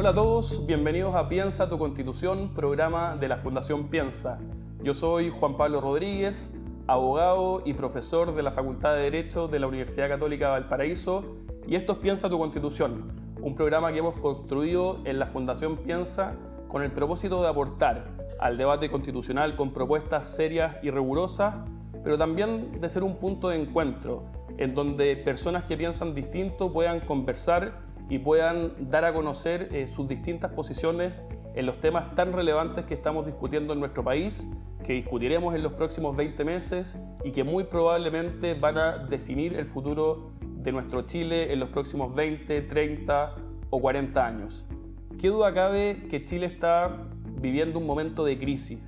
Hola a todos, bienvenidos a Piensa tu Constitución, programa de la Fundación Piensa. Yo soy Juan Pablo Rodríguez, abogado y profesor de la Facultad de Derecho de la Universidad Católica de Valparaíso y esto es Piensa tu Constitución, un programa que hemos construido en la Fundación Piensa con el propósito de aportar al debate constitucional con propuestas serias y rigurosas, pero también de ser un punto de encuentro en donde personas que piensan distinto puedan conversar y puedan dar a conocer eh, sus distintas posiciones en los temas tan relevantes que estamos discutiendo en nuestro país, que discutiremos en los próximos 20 meses y que muy probablemente van a definir el futuro de nuestro Chile en los próximos 20, 30 o 40 años. ¿Qué duda cabe que Chile está viviendo un momento de crisis?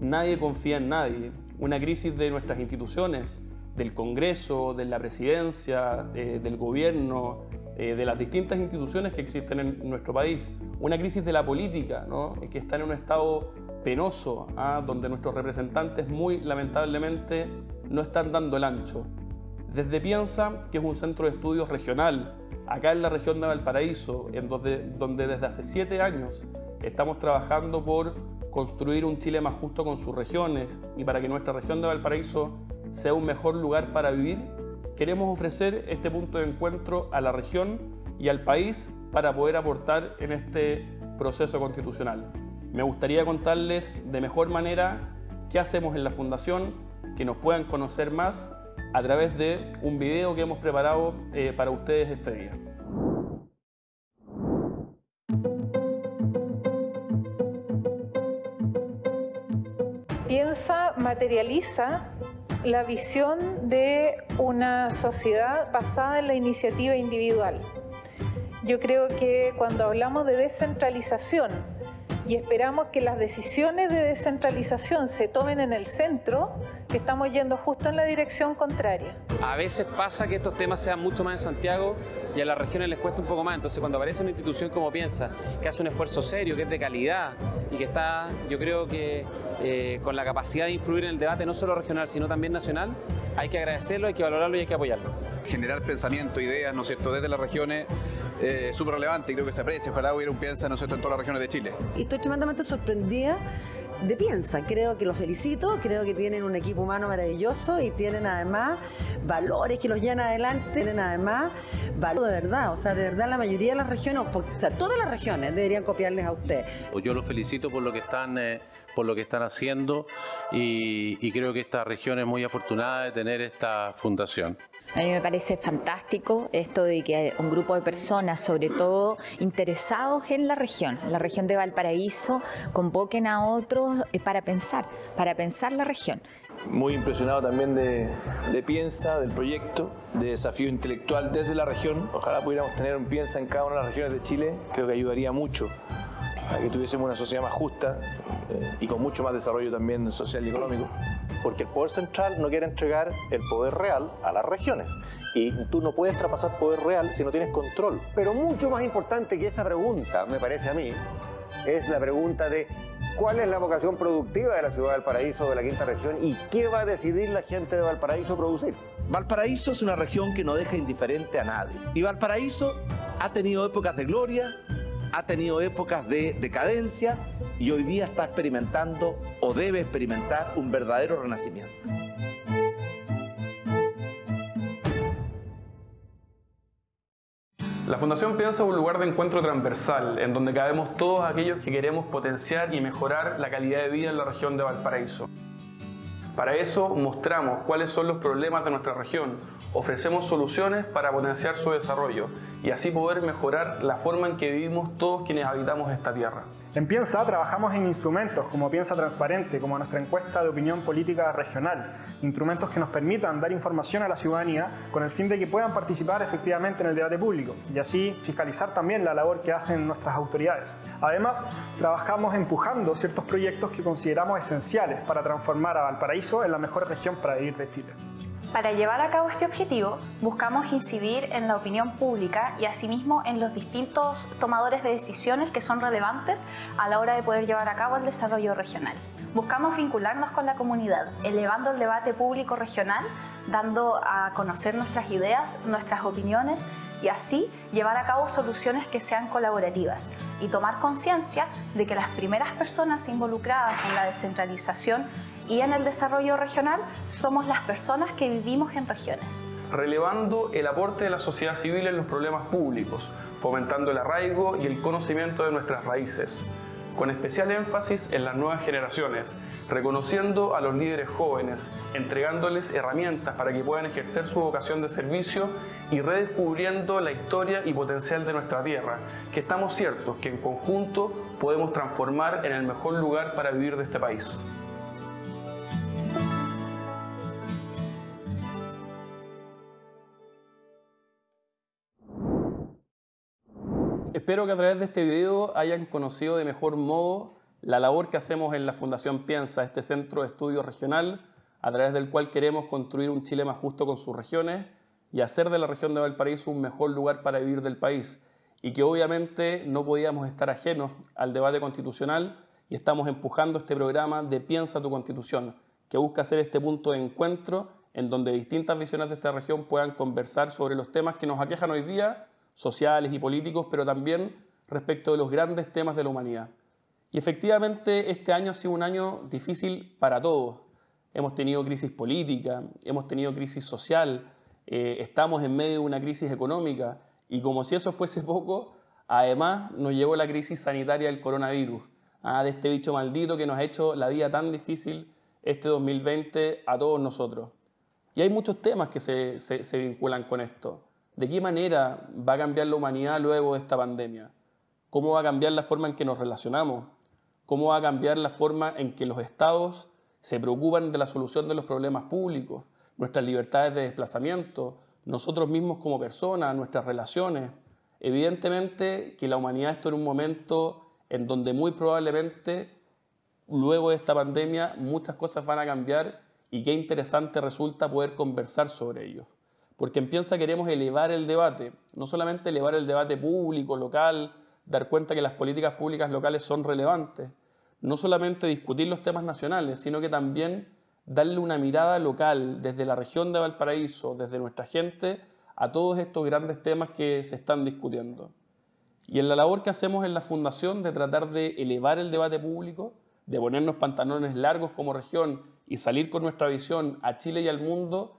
Nadie confía en nadie. Una crisis de nuestras instituciones, del Congreso, de la presidencia, del gobierno, eh, de las distintas instituciones que existen en nuestro país. Una crisis de la política, que está en un estado penoso, ¿ah? donde nuestros representantes muy lamentablemente no están dando el ancho. Desde Piensa, que es un centro de estudios regional, acá en la región de Valparaíso, en donde desde hace siete años estamos trabajando por construir un Chile más justo con sus regiones y para que nuestra región de Valparaíso sea un mejor lugar para vivir, queremos ofrecer este punto de encuentro a la región y al país para poder aportar en este proceso constitucional. Me gustaría contarles de mejor manera qué hacemos en la Fundación, que nos puedan conocer más a través de un video que hemos preparado eh, para ustedes este día. Piensa, materializa la visión de una sociedad basada en la iniciativa individual. Yo creo que cuando hablamos de descentralización y esperamos que las decisiones de descentralización se tomen en el centro, estamos yendo justo en la dirección contraria. A veces pasa que estos temas sean mucho más en Santiago y a las regiones les cuesta un poco más. Entonces cuando aparece una institución como Piensa, que hace un esfuerzo serio, que es de calidad y que está, yo creo que eh, con la capacidad de influir en el debate no solo regional, sino también nacional, hay que agradecerlo, hay que valorarlo y hay que apoyarlo. Generar pensamiento, ideas, ¿no es cierto?, desde las regiones es eh, súper relevante y creo que se aprecia. Ojalá hubiera un piensa, ¿no es cierto?, en todas las regiones de Chile. estoy tremendamente sorprendida de Piensa. Creo que los felicito, creo que tienen un equipo humano maravilloso y tienen además valores que los llevan adelante, tienen además valor de verdad, o sea, de verdad la mayoría de las regiones, o sea, todas las regiones deberían copiarles a usted. Yo los felicito por lo que están eh, por lo que están haciendo y, creo que esta región es muy afortunada de tener esta fundación. A mí me parece fantástico esto de que un grupo de personas, sobre todo interesados en la región, la región de Valparaíso, convoquen a otros eh, para pensar, para pensar la región. Muy impresionado también de, de Piensa, del proyecto, de desafío intelectual desde la región. Ojalá pudiéramos tener un Piensa en cada una de las regiones de Chile, creo que ayudaría mucho que tuviésemos una sociedad más justa eh, y con mucho más desarrollo también social y económico. Porque el poder central no quiere entregar el poder real a las regiones. Y tú no puedes traspasar poder real si no tienes control. Pero mucho más importante que esa pregunta, me parece a mí, es la pregunta de cuál es la vocación productiva de la ciudad de Valparaíso, de la quinta región, y qué va a decidir la gente de Valparaíso producir. Valparaíso es una región que no deja indiferente a nadie. Y Valparaíso ha tenido épocas de gloria ha tenido épocas de decadencia y hoy día está experimentando o debe experimentar un verdadero renacimiento. La Fundación piensa un lugar de encuentro transversal, en donde cabemos todos aquellos que queremos potenciar y mejorar la calidad de vida en la región de Valparaíso. Para eso mostramos cuáles son los problemas de nuestra región, ofrecemos soluciones para potenciar su desarrollo y así poder mejorar la forma en que vivimos todos quienes habitamos esta tierra. En Piensa trabajamos en instrumentos como Piensa Transparente, como nuestra encuesta de opinión política regional, instrumentos que nos permitan dar información a la ciudadanía con el fin de que puedan participar efectivamente en el debate público y así fiscalizar también la labor que hacen nuestras autoridades. Además, trabajamos empujando ciertos proyectos que consideramos esenciales para transformar a Valparaíso en la mejor región para vivir de Chile. Para llevar a cabo este objetivo, buscamos incidir en la opinión pública y asimismo en los distintos tomadores de decisiones que son relevantes a la hora de poder llevar a cabo el desarrollo regional. Buscamos vincularnos con la comunidad, elevando el debate público regional, dando a conocer nuestras ideas, nuestras opiniones, y así llevar a cabo soluciones que sean colaborativas y tomar conciencia de que las primeras personas involucradas en la descentralización y en el desarrollo regional somos las personas que vivimos en regiones. Relevando el aporte de la sociedad civil en los problemas públicos, fomentando el arraigo y el conocimiento de nuestras raíces, con especial énfasis en las nuevas generaciones, reconociendo a los líderes jóvenes, entregándoles herramientas para que puedan ejercer su vocación de servicio y redescubriendo la historia y potencial de nuestra tierra, que estamos ciertos que en conjunto podemos transformar en el mejor lugar para vivir de este país. Espero que a través de este video hayan conocido de mejor modo la labor que hacemos en la Fundación Piensa, este centro de estudio regional, a través del cual queremos construir un Chile más justo con sus regiones y hacer de la región de Valparaíso un mejor lugar para vivir del país. Y que obviamente no podíamos estar ajenos al debate constitucional y estamos empujando este programa de Piensa tu Constitución, que busca ser este punto de encuentro en donde distintas visiones de esta región puedan conversar sobre los temas que nos aquejan hoy día sociales y políticos, pero también respecto de los grandes temas de la humanidad. Y efectivamente este año ha sido un año difícil para todos. Hemos tenido crisis política, hemos tenido crisis social, eh, estamos en medio de una crisis económica y como si eso fuese poco, además nos llegó la crisis sanitaria del coronavirus, ¿ah? de este bicho maldito que nos ha hecho la vida tan difícil este 2020 a todos nosotros. Y hay muchos temas que se vinculan con esto. ¿De qué manera va a cambiar la humanidad luego de esta pandemia? ¿Cómo va a cambiar la forma en que nos relacionamos? ¿Cómo va a cambiar la forma en que los estados se preocupan de la solución de los problemas públicos, nuestras libertades de desplazamiento, nosotros mismos como personas, nuestras relaciones? Evidentemente que la humanidad está en un momento en donde muy probablemente luego de esta pandemia muchas cosas van a cambiar y qué interesante resulta poder conversar sobre ellos porque en Piensa queremos elevar el debate, no solamente elevar el debate público, local, dar cuenta que las políticas públicas locales son relevantes, no solamente discutir los temas nacionales, sino que también darle una mirada local desde la región de Valparaíso, desde nuestra gente, a todos estos grandes temas que se están discutiendo. Y en la labor que hacemos en la Fundación de tratar de elevar el debate público, de ponernos pantalones largos como región y salir con nuestra visión a Chile y al mundo,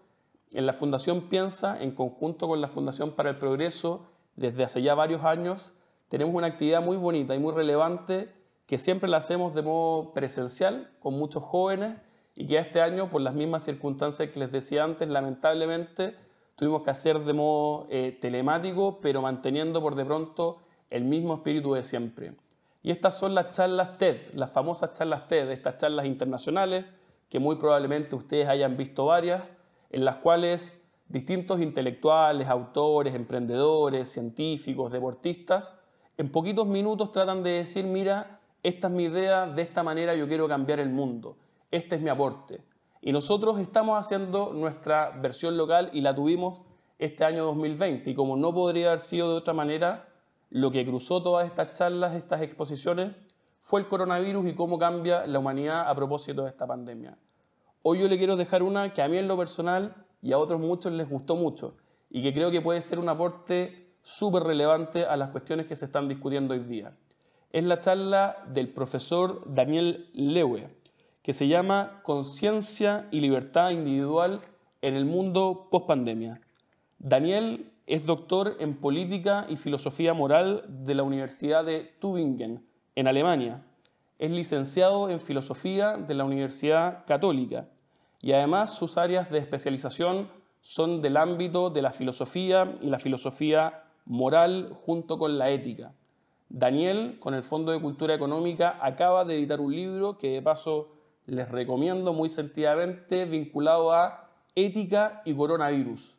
en la Fundación Piensa, en conjunto con la Fundación para el Progreso, desde hace ya varios años, tenemos una actividad muy bonita y muy relevante que siempre la hacemos de modo presencial con muchos jóvenes y que este año, por las mismas circunstancias que les decía antes, lamentablemente tuvimos que hacer de modo eh, telemático, pero manteniendo por de pronto el mismo espíritu de siempre. Y estas son las charlas TED, las famosas charlas TED, estas charlas internacionales, que muy probablemente ustedes hayan visto varias, en las cuales distintos intelectuales, autores, emprendedores, científicos, deportistas, en poquitos minutos tratan de decir, mira, esta es mi idea, de esta manera yo quiero cambiar el mundo, este es mi aporte. Y nosotros estamos haciendo nuestra versión local y la tuvimos este año 2020. Y como no podría haber sido de otra manera, lo que cruzó todas estas charlas, estas exposiciones, fue el coronavirus y cómo cambia la humanidad a propósito de esta pandemia. Hoy yo le quiero dejar una que a mí en lo personal y a otros muchos les gustó mucho y que creo que puede ser un aporte súper relevante a las cuestiones que se están discutiendo hoy día. Es la charla del profesor Daniel Lewe, que se llama Conciencia y Libertad Individual en el Mundo Postpandemia. Daniel es doctor en Política y Filosofía Moral de la Universidad de Tübingen, en Alemania. Es licenciado en Filosofía de la Universidad Católica y además sus áreas de especialización son del ámbito de la filosofía y la filosofía moral junto con la ética. Daniel, con el Fondo de Cultura Económica, acaba de editar un libro que de paso les recomiendo muy sentidamente vinculado a ética y coronavirus.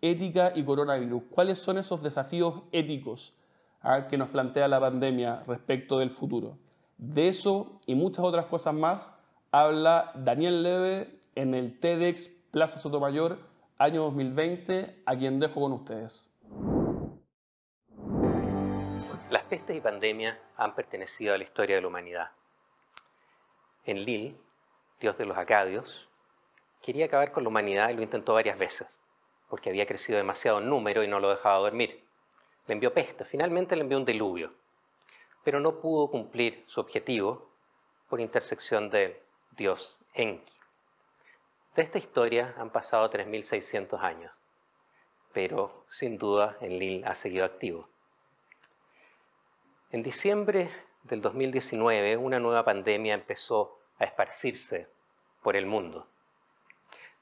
Ética y coronavirus. ¿Cuáles son esos desafíos éticos ah, que nos plantea la pandemia respecto del futuro? De eso y muchas otras cosas más habla Daniel Leve en el TEDx Plaza Sotomayor año 2020, a quien dejo con ustedes. Las pestes y pandemias han pertenecido a la historia de la humanidad. En Lil, dios de los acadios, quería acabar con la humanidad y lo intentó varias veces, porque había crecido demasiado en número y no lo dejaba dormir. Le envió peste, finalmente le envió un diluvio, pero no pudo cumplir su objetivo por intersección del dios Enki. De esta historia han pasado 3.600 años, pero sin duda el Lille ha seguido activo. En diciembre del 2019, una nueva pandemia empezó a esparcirse por el mundo,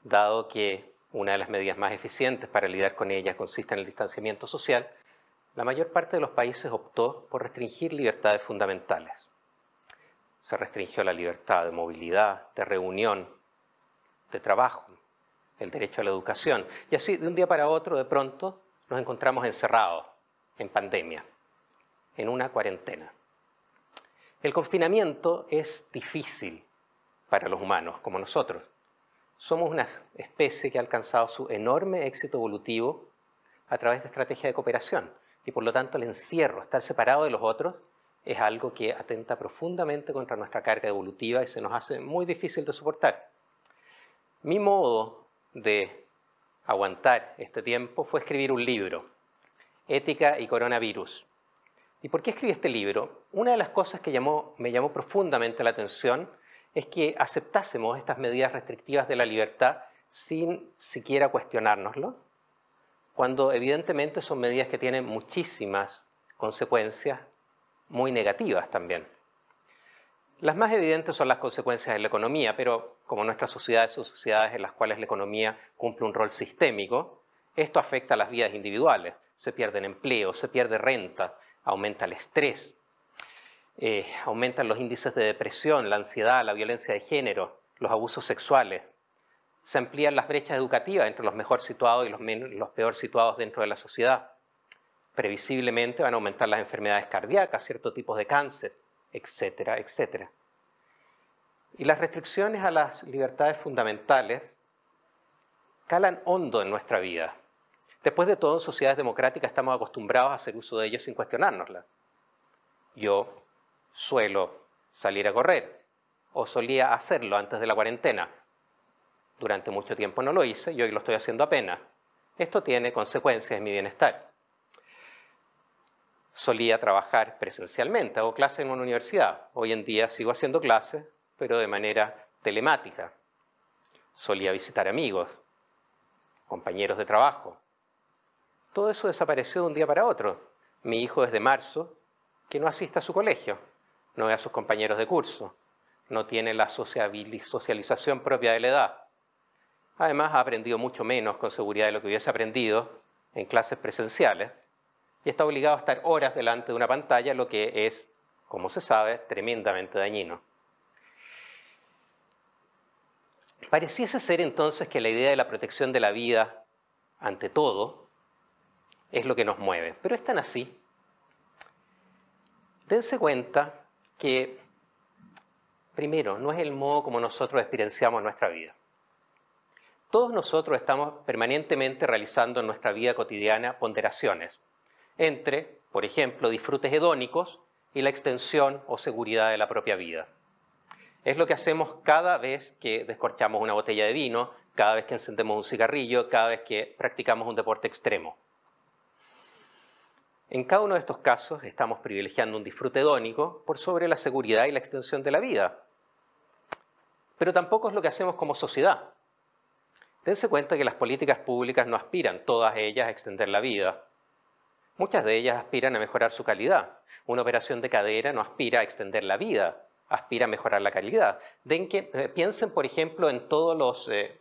dado que una de las medidas más eficientes para lidiar con ella consiste en el distanciamiento social, la mayor parte de los países optó por restringir libertades fundamentales. Se restringió la libertad de movilidad, de reunión, de trabajo, el derecho a la educación. Y así, de un día para otro, de pronto, nos encontramos encerrados en pandemia, en una cuarentena. El confinamiento es difícil para los humanos, como nosotros. Somos una especie que ha alcanzado su enorme éxito evolutivo a través de estrategia de cooperación y por lo tanto el encierro, estar separado de los otros, es algo que atenta profundamente contra nuestra carga evolutiva y se nos hace muy difícil de soportar. Mi modo de aguantar este tiempo fue escribir un libro, Ética y Coronavirus. ¿Y por qué escribí este libro? Una de las cosas que me llamó profundamente la atención es que aceptásemos estas medidas restrictivas de la libertad sin siquiera cuestionárnoslo, cuando evidentemente son medidas que tienen muchísimas consecuencias muy negativas también. Las más evidentes son las consecuencias de la economía, pero como nuestras sociedades son sociedades en las cuales la economía cumple un rol sistémico, esto afecta a las vidas individuales. Se pierden empleos, se pierde renta, aumenta el estrés, eh, aumentan los índices de depresión, la ansiedad, la violencia de género, los abusos sexuales. Se amplían las brechas educativas entre los mejor situados y los peor situados dentro de la sociedad. Previsiblemente van a aumentar las enfermedades cardíacas, ciertos tipos de cáncer etcétera, etcétera. Y las restricciones a las libertades fundamentales calan hondo en nuestra vida. Después de todo, en sociedades democráticas estamos acostumbrados a hacer uso de ellos sin cuestionárnoslas. Yo suelo salir a correr, o solía hacerlo antes de la cuarentena. Durante mucho tiempo no lo hice y hoy lo estoy haciendo apenas. Esto tiene consecuencias en mi bienestar solía trabajar presencialmente, hago clases en una universidad. Hoy en día sigo haciendo clases, pero de manera telemática. Solía visitar amigos, compañeros de trabajo. Todo eso desapareció de un día para otro. Mi hijo desde marzo que no asiste a su colegio, no ve a sus compañeros de curso, no tiene la socialización propia de la edad. Además, ha aprendido mucho menos con seguridad de lo que hubiese aprendido en clases presenciales y está obligado a estar horas delante de una pantalla, lo que es, como se sabe, tremendamente dañino. Pareciese ser entonces que la idea de la protección de la vida, ante todo, es lo que nos mueve. Pero es tan así. Dense cuenta que, primero, no es el modo como nosotros experienciamos nuestra vida. Todos nosotros estamos permanentemente realizando en nuestra vida cotidiana ponderaciones, entre, por ejemplo, disfrutes hedónicos y la extensión o seguridad de la propia vida. Es lo que hacemos cada vez que descorchamos una botella de vino, cada vez que encendemos un cigarrillo, cada vez que practicamos un deporte extremo. En cada uno de estos casos estamos privilegiando un disfrute hedónico por sobre la seguridad y la extensión de la vida. Pero tampoco es lo que hacemos como sociedad. Dense cuenta que las políticas públicas no aspiran todas ellas a extender la vida, Muchas de ellas aspiran a mejorar su calidad. Una operación de cadera no aspira a extender la vida, aspira a mejorar la calidad. que, eh, piensen, por ejemplo, en todos los eh,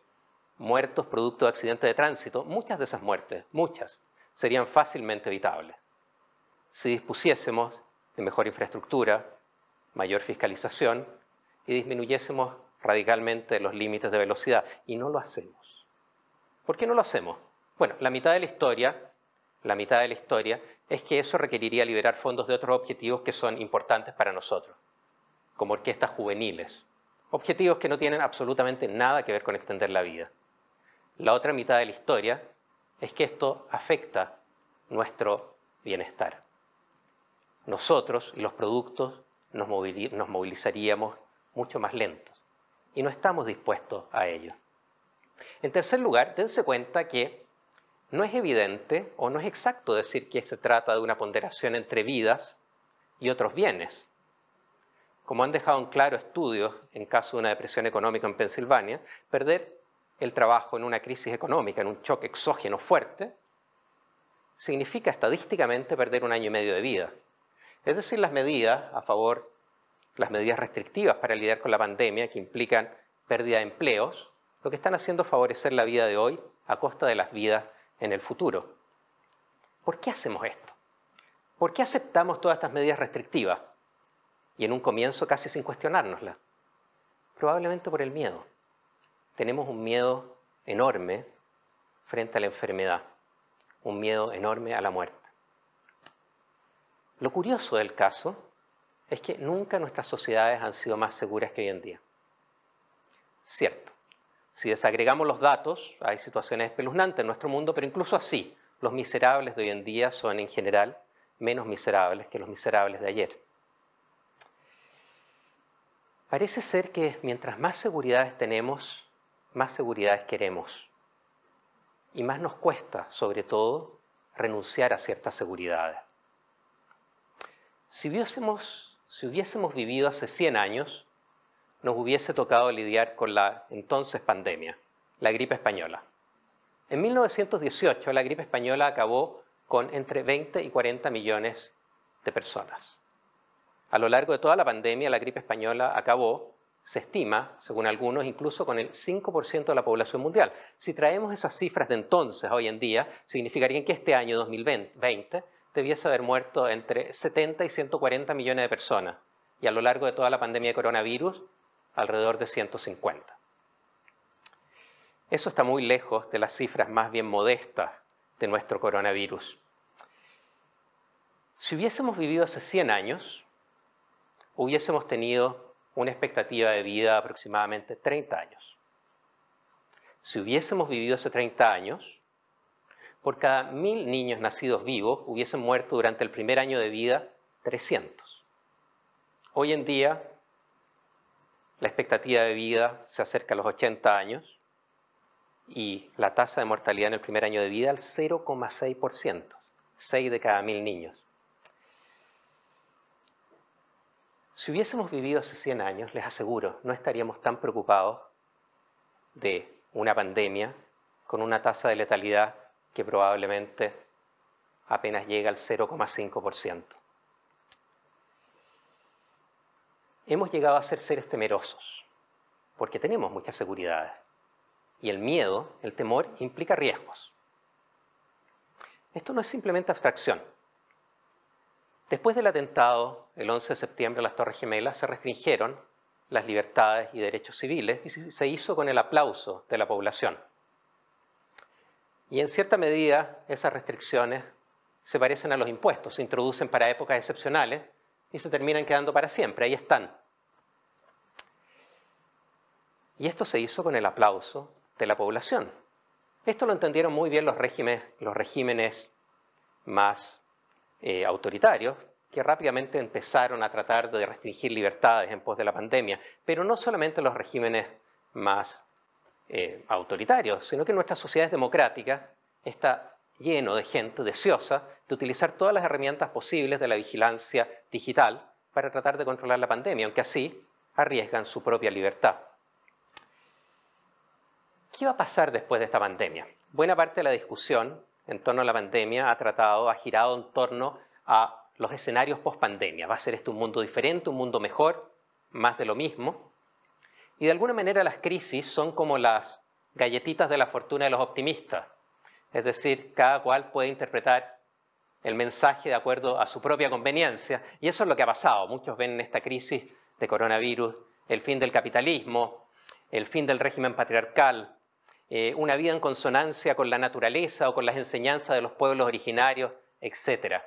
muertos producto de accidentes de tránsito. Muchas de esas muertes, muchas, serían fácilmente evitables si dispusiésemos de mejor infraestructura, mayor fiscalización y disminuyésemos radicalmente los límites de velocidad. Y no lo hacemos. ¿Por qué no lo hacemos? Bueno, la mitad de la historia la mitad de la historia, es que eso requeriría liberar fondos de otros objetivos que son importantes para nosotros, como orquestas juveniles, objetivos que no tienen absolutamente nada que ver con extender la vida. La otra mitad de la historia es que esto afecta nuestro bienestar. Nosotros y los productos nos, movilizaríamos mucho más lentos y no estamos dispuestos a ello. En tercer lugar, dense cuenta que no es evidente o no es exacto decir que se trata de una ponderación entre vidas y otros bienes. Como han dejado en claro estudios en caso de una depresión económica en Pensilvania, perder el trabajo en una crisis económica, en un choque exógeno fuerte, significa estadísticamente perder un año y medio de vida. Es decir, las medidas a favor, las medidas restrictivas para lidiar con la pandemia que implican pérdida de empleos, lo que están haciendo es favorecer la vida de hoy a costa de las vidas en el futuro. ¿Por qué hacemos esto? ¿Por qué aceptamos todas estas medidas restrictivas? Y en un comienzo casi sin cuestionárnoslas. Probablemente por el miedo. Tenemos un miedo enorme frente a la enfermedad, un miedo enorme a la muerte. Lo curioso del caso es que nunca nuestras sociedades han sido más seguras que hoy en día. Cierto, si desagregamos los datos, hay situaciones espeluznantes en nuestro mundo, pero incluso así, los miserables de hoy en día son en general menos miserables que los miserables de ayer. Parece ser que mientras más seguridades tenemos, más seguridades queremos. Y más nos cuesta, sobre todo, renunciar a ciertas seguridades. Si, si hubiésemos vivido hace 100 años, nos hubiese tocado lidiar con la entonces pandemia, la gripe española. En 1918 la gripe española acabó con entre 20 y 40 millones de personas. A lo largo de toda la pandemia la gripe española acabó, se estima, según algunos, incluso con el 5% de la población mundial. Si traemos esas cifras de entonces a hoy en día, significarían que este año 2020 debiese haber muerto entre 70 y 140 millones de personas. Y a lo largo de toda la pandemia de coronavirus, alrededor de 150. Eso está muy lejos de las cifras más bien modestas de nuestro coronavirus. Si hubiésemos vivido hace 100 años, hubiésemos tenido una expectativa de vida de aproximadamente 30 años. Si hubiésemos vivido hace 30 años, por cada mil niños nacidos vivos hubiesen muerto durante el primer año de vida 300. Hoy en día la expectativa de vida se acerca a los 80 años y la tasa de mortalidad en el primer año de vida al 0,6%, 6 de cada 1.000 niños. Si hubiésemos vivido hace 100 años, les aseguro, no estaríamos tan preocupados de una pandemia con una tasa de letalidad que probablemente apenas llega al 0,5%. hemos llegado a ser seres temerosos, porque tenemos muchas seguridades. Y el miedo, el temor, implica riesgos. Esto no es simplemente abstracción. Después del atentado, el 11 de septiembre, las Torres Gemelas se restringieron las libertades y derechos civiles y se hizo con el aplauso de la población. Y en cierta medida esas restricciones se parecen a los impuestos, se introducen para épocas excepcionales y se terminan quedando para siempre, ahí están. Y esto se hizo con el aplauso de la población. Esto lo entendieron muy bien los regímenes, los regímenes más eh, autoritarios, que rápidamente empezaron a tratar de restringir libertades en pos de la pandemia, pero no solamente los regímenes más eh, autoritarios, sino que nuestra sociedad democrática, está lleno de gente deseosa utilizar todas las herramientas posibles de la vigilancia digital para tratar de controlar la pandemia, aunque así arriesgan su propia libertad. ¿Qué va a pasar después de esta pandemia? Buena parte de la discusión en torno a la pandemia ha tratado, ha girado en torno a los escenarios post-pandemia. ¿Va a ser este un mundo diferente, un mundo mejor, más de lo mismo? Y de alguna manera las crisis son como las galletitas de la fortuna de los optimistas. Es decir, cada cual puede interpretar el mensaje de acuerdo a su propia conveniencia. Y eso es lo que ha pasado. Muchos ven en esta crisis de coronavirus el fin del capitalismo, el fin del régimen patriarcal, eh, una vida en consonancia con la naturaleza o con las enseñanzas de los pueblos originarios, etc.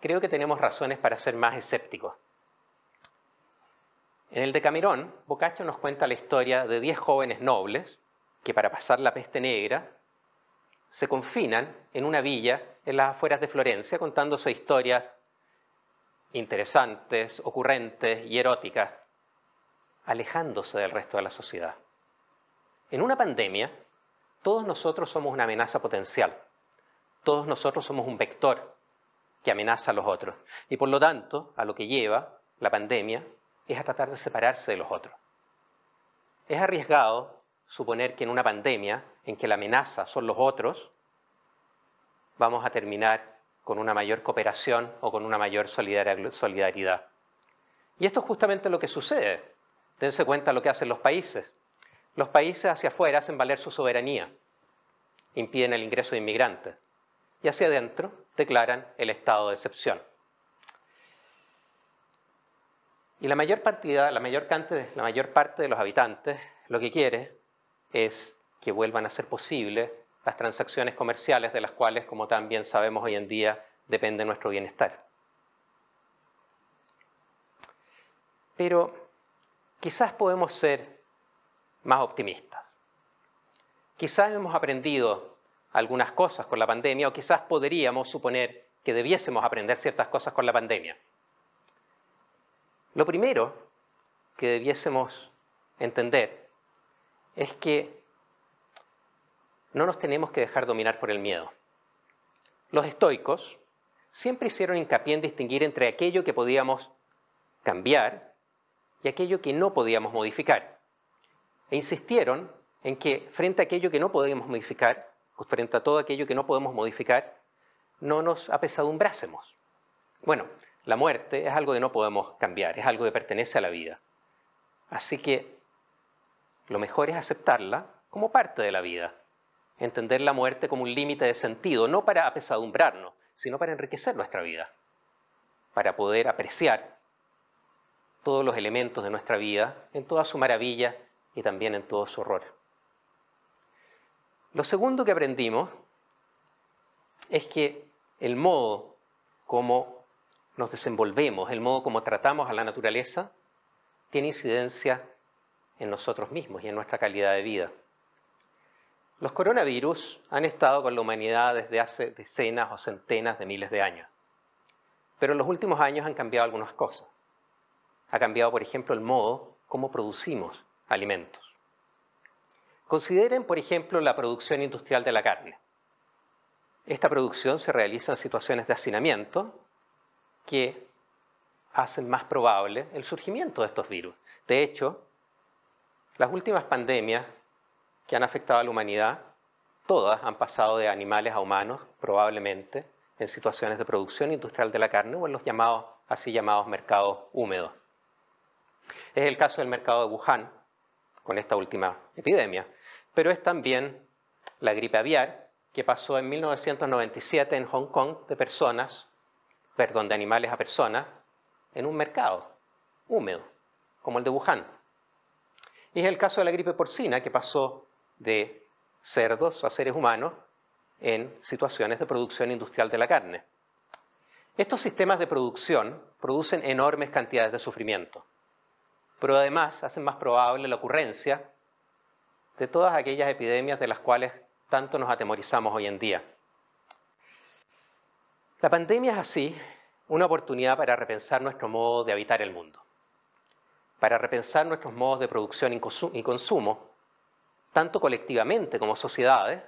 Creo que tenemos razones para ser más escépticos. En el de camirón Boccaccio nos cuenta la historia de diez jóvenes nobles que para pasar la peste negra se confinan en una villa en las afueras de Florencia contándose historias interesantes, ocurrentes y eróticas, alejándose del resto de la sociedad. En una pandemia, todos nosotros somos una amenaza potencial, todos nosotros somos un vector que amenaza a los otros y por lo tanto a lo que lleva la pandemia es a tratar de separarse de los otros. Es arriesgado suponer que en una pandemia, en que la amenaza son los otros, vamos a terminar con una mayor cooperación o con una mayor solidaridad. Y esto es justamente lo que sucede. Dense cuenta lo que hacen los países. Los países hacia afuera hacen valer su soberanía, impiden el ingreso de inmigrantes y hacia adentro declaran el estado de excepción. Y la mayor, mayor, parte, la mayor parte de los habitantes lo que quiere es que vuelvan a ser posibles las transacciones comerciales de las cuales, como también sabemos hoy en día, depende nuestro bienestar. Pero quizás podemos ser más optimistas. Quizás hemos aprendido algunas cosas con la pandemia o quizás podríamos suponer que debiésemos aprender ciertas cosas con la pandemia. Lo primero que debiésemos entender es que no nos tenemos que dejar dominar por el miedo. Los estoicos siempre hicieron hincapié en distinguir entre aquello que podíamos cambiar y aquello que no podíamos modificar. E insistieron en que frente a aquello que no podíamos modificar, frente a todo aquello que no podemos modificar, no nos apesadumbrásemos. Bueno, la muerte es algo que no podemos cambiar, es algo que pertenece a la vida. Así que lo mejor es aceptarla como parte de la vida, entender la muerte como un límite de sentido, no para apesadumbrarnos, sino para enriquecer nuestra vida, para poder apreciar todos los elementos de nuestra vida en toda su maravilla y también en todo su horror. Lo segundo que aprendimos es que el modo como nos desenvolvemos, el modo como tratamos a la naturaleza, tiene incidencia en nosotros mismos y en nuestra calidad de vida. Los coronavirus han estado con la humanidad desde hace decenas o centenas de miles de años, pero en los últimos años han cambiado algunas cosas. Ha cambiado, por ejemplo, el modo como producimos alimentos. Consideren, por ejemplo, la producción industrial de la carne. Esta producción se realiza en situaciones de hacinamiento que hacen más probable el surgimiento de estos virus. De hecho, las últimas pandemias que han afectado a la humanidad, todas han pasado de animales a humanos, probablemente, en situaciones de producción industrial de la carne o en los llamados, así llamados mercados húmedos. Es el caso del mercado de Wuhan, con esta última epidemia, pero es también la gripe aviar, que pasó en 1997 en Hong Kong de personas, perdón, de animales a personas, en un mercado húmedo, como el de Wuhan. Y es el caso de la gripe porcina, que pasó de cerdos a seres humanos en situaciones de producción industrial de la carne. Estos sistemas de producción producen enormes cantidades de sufrimiento, pero además hacen más probable la ocurrencia de todas aquellas epidemias de las cuales tanto nos atemorizamos hoy en día. La pandemia es así una oportunidad para repensar nuestro modo de habitar el mundo para repensar nuestros modos de producción y consumo, tanto colectivamente como sociedades,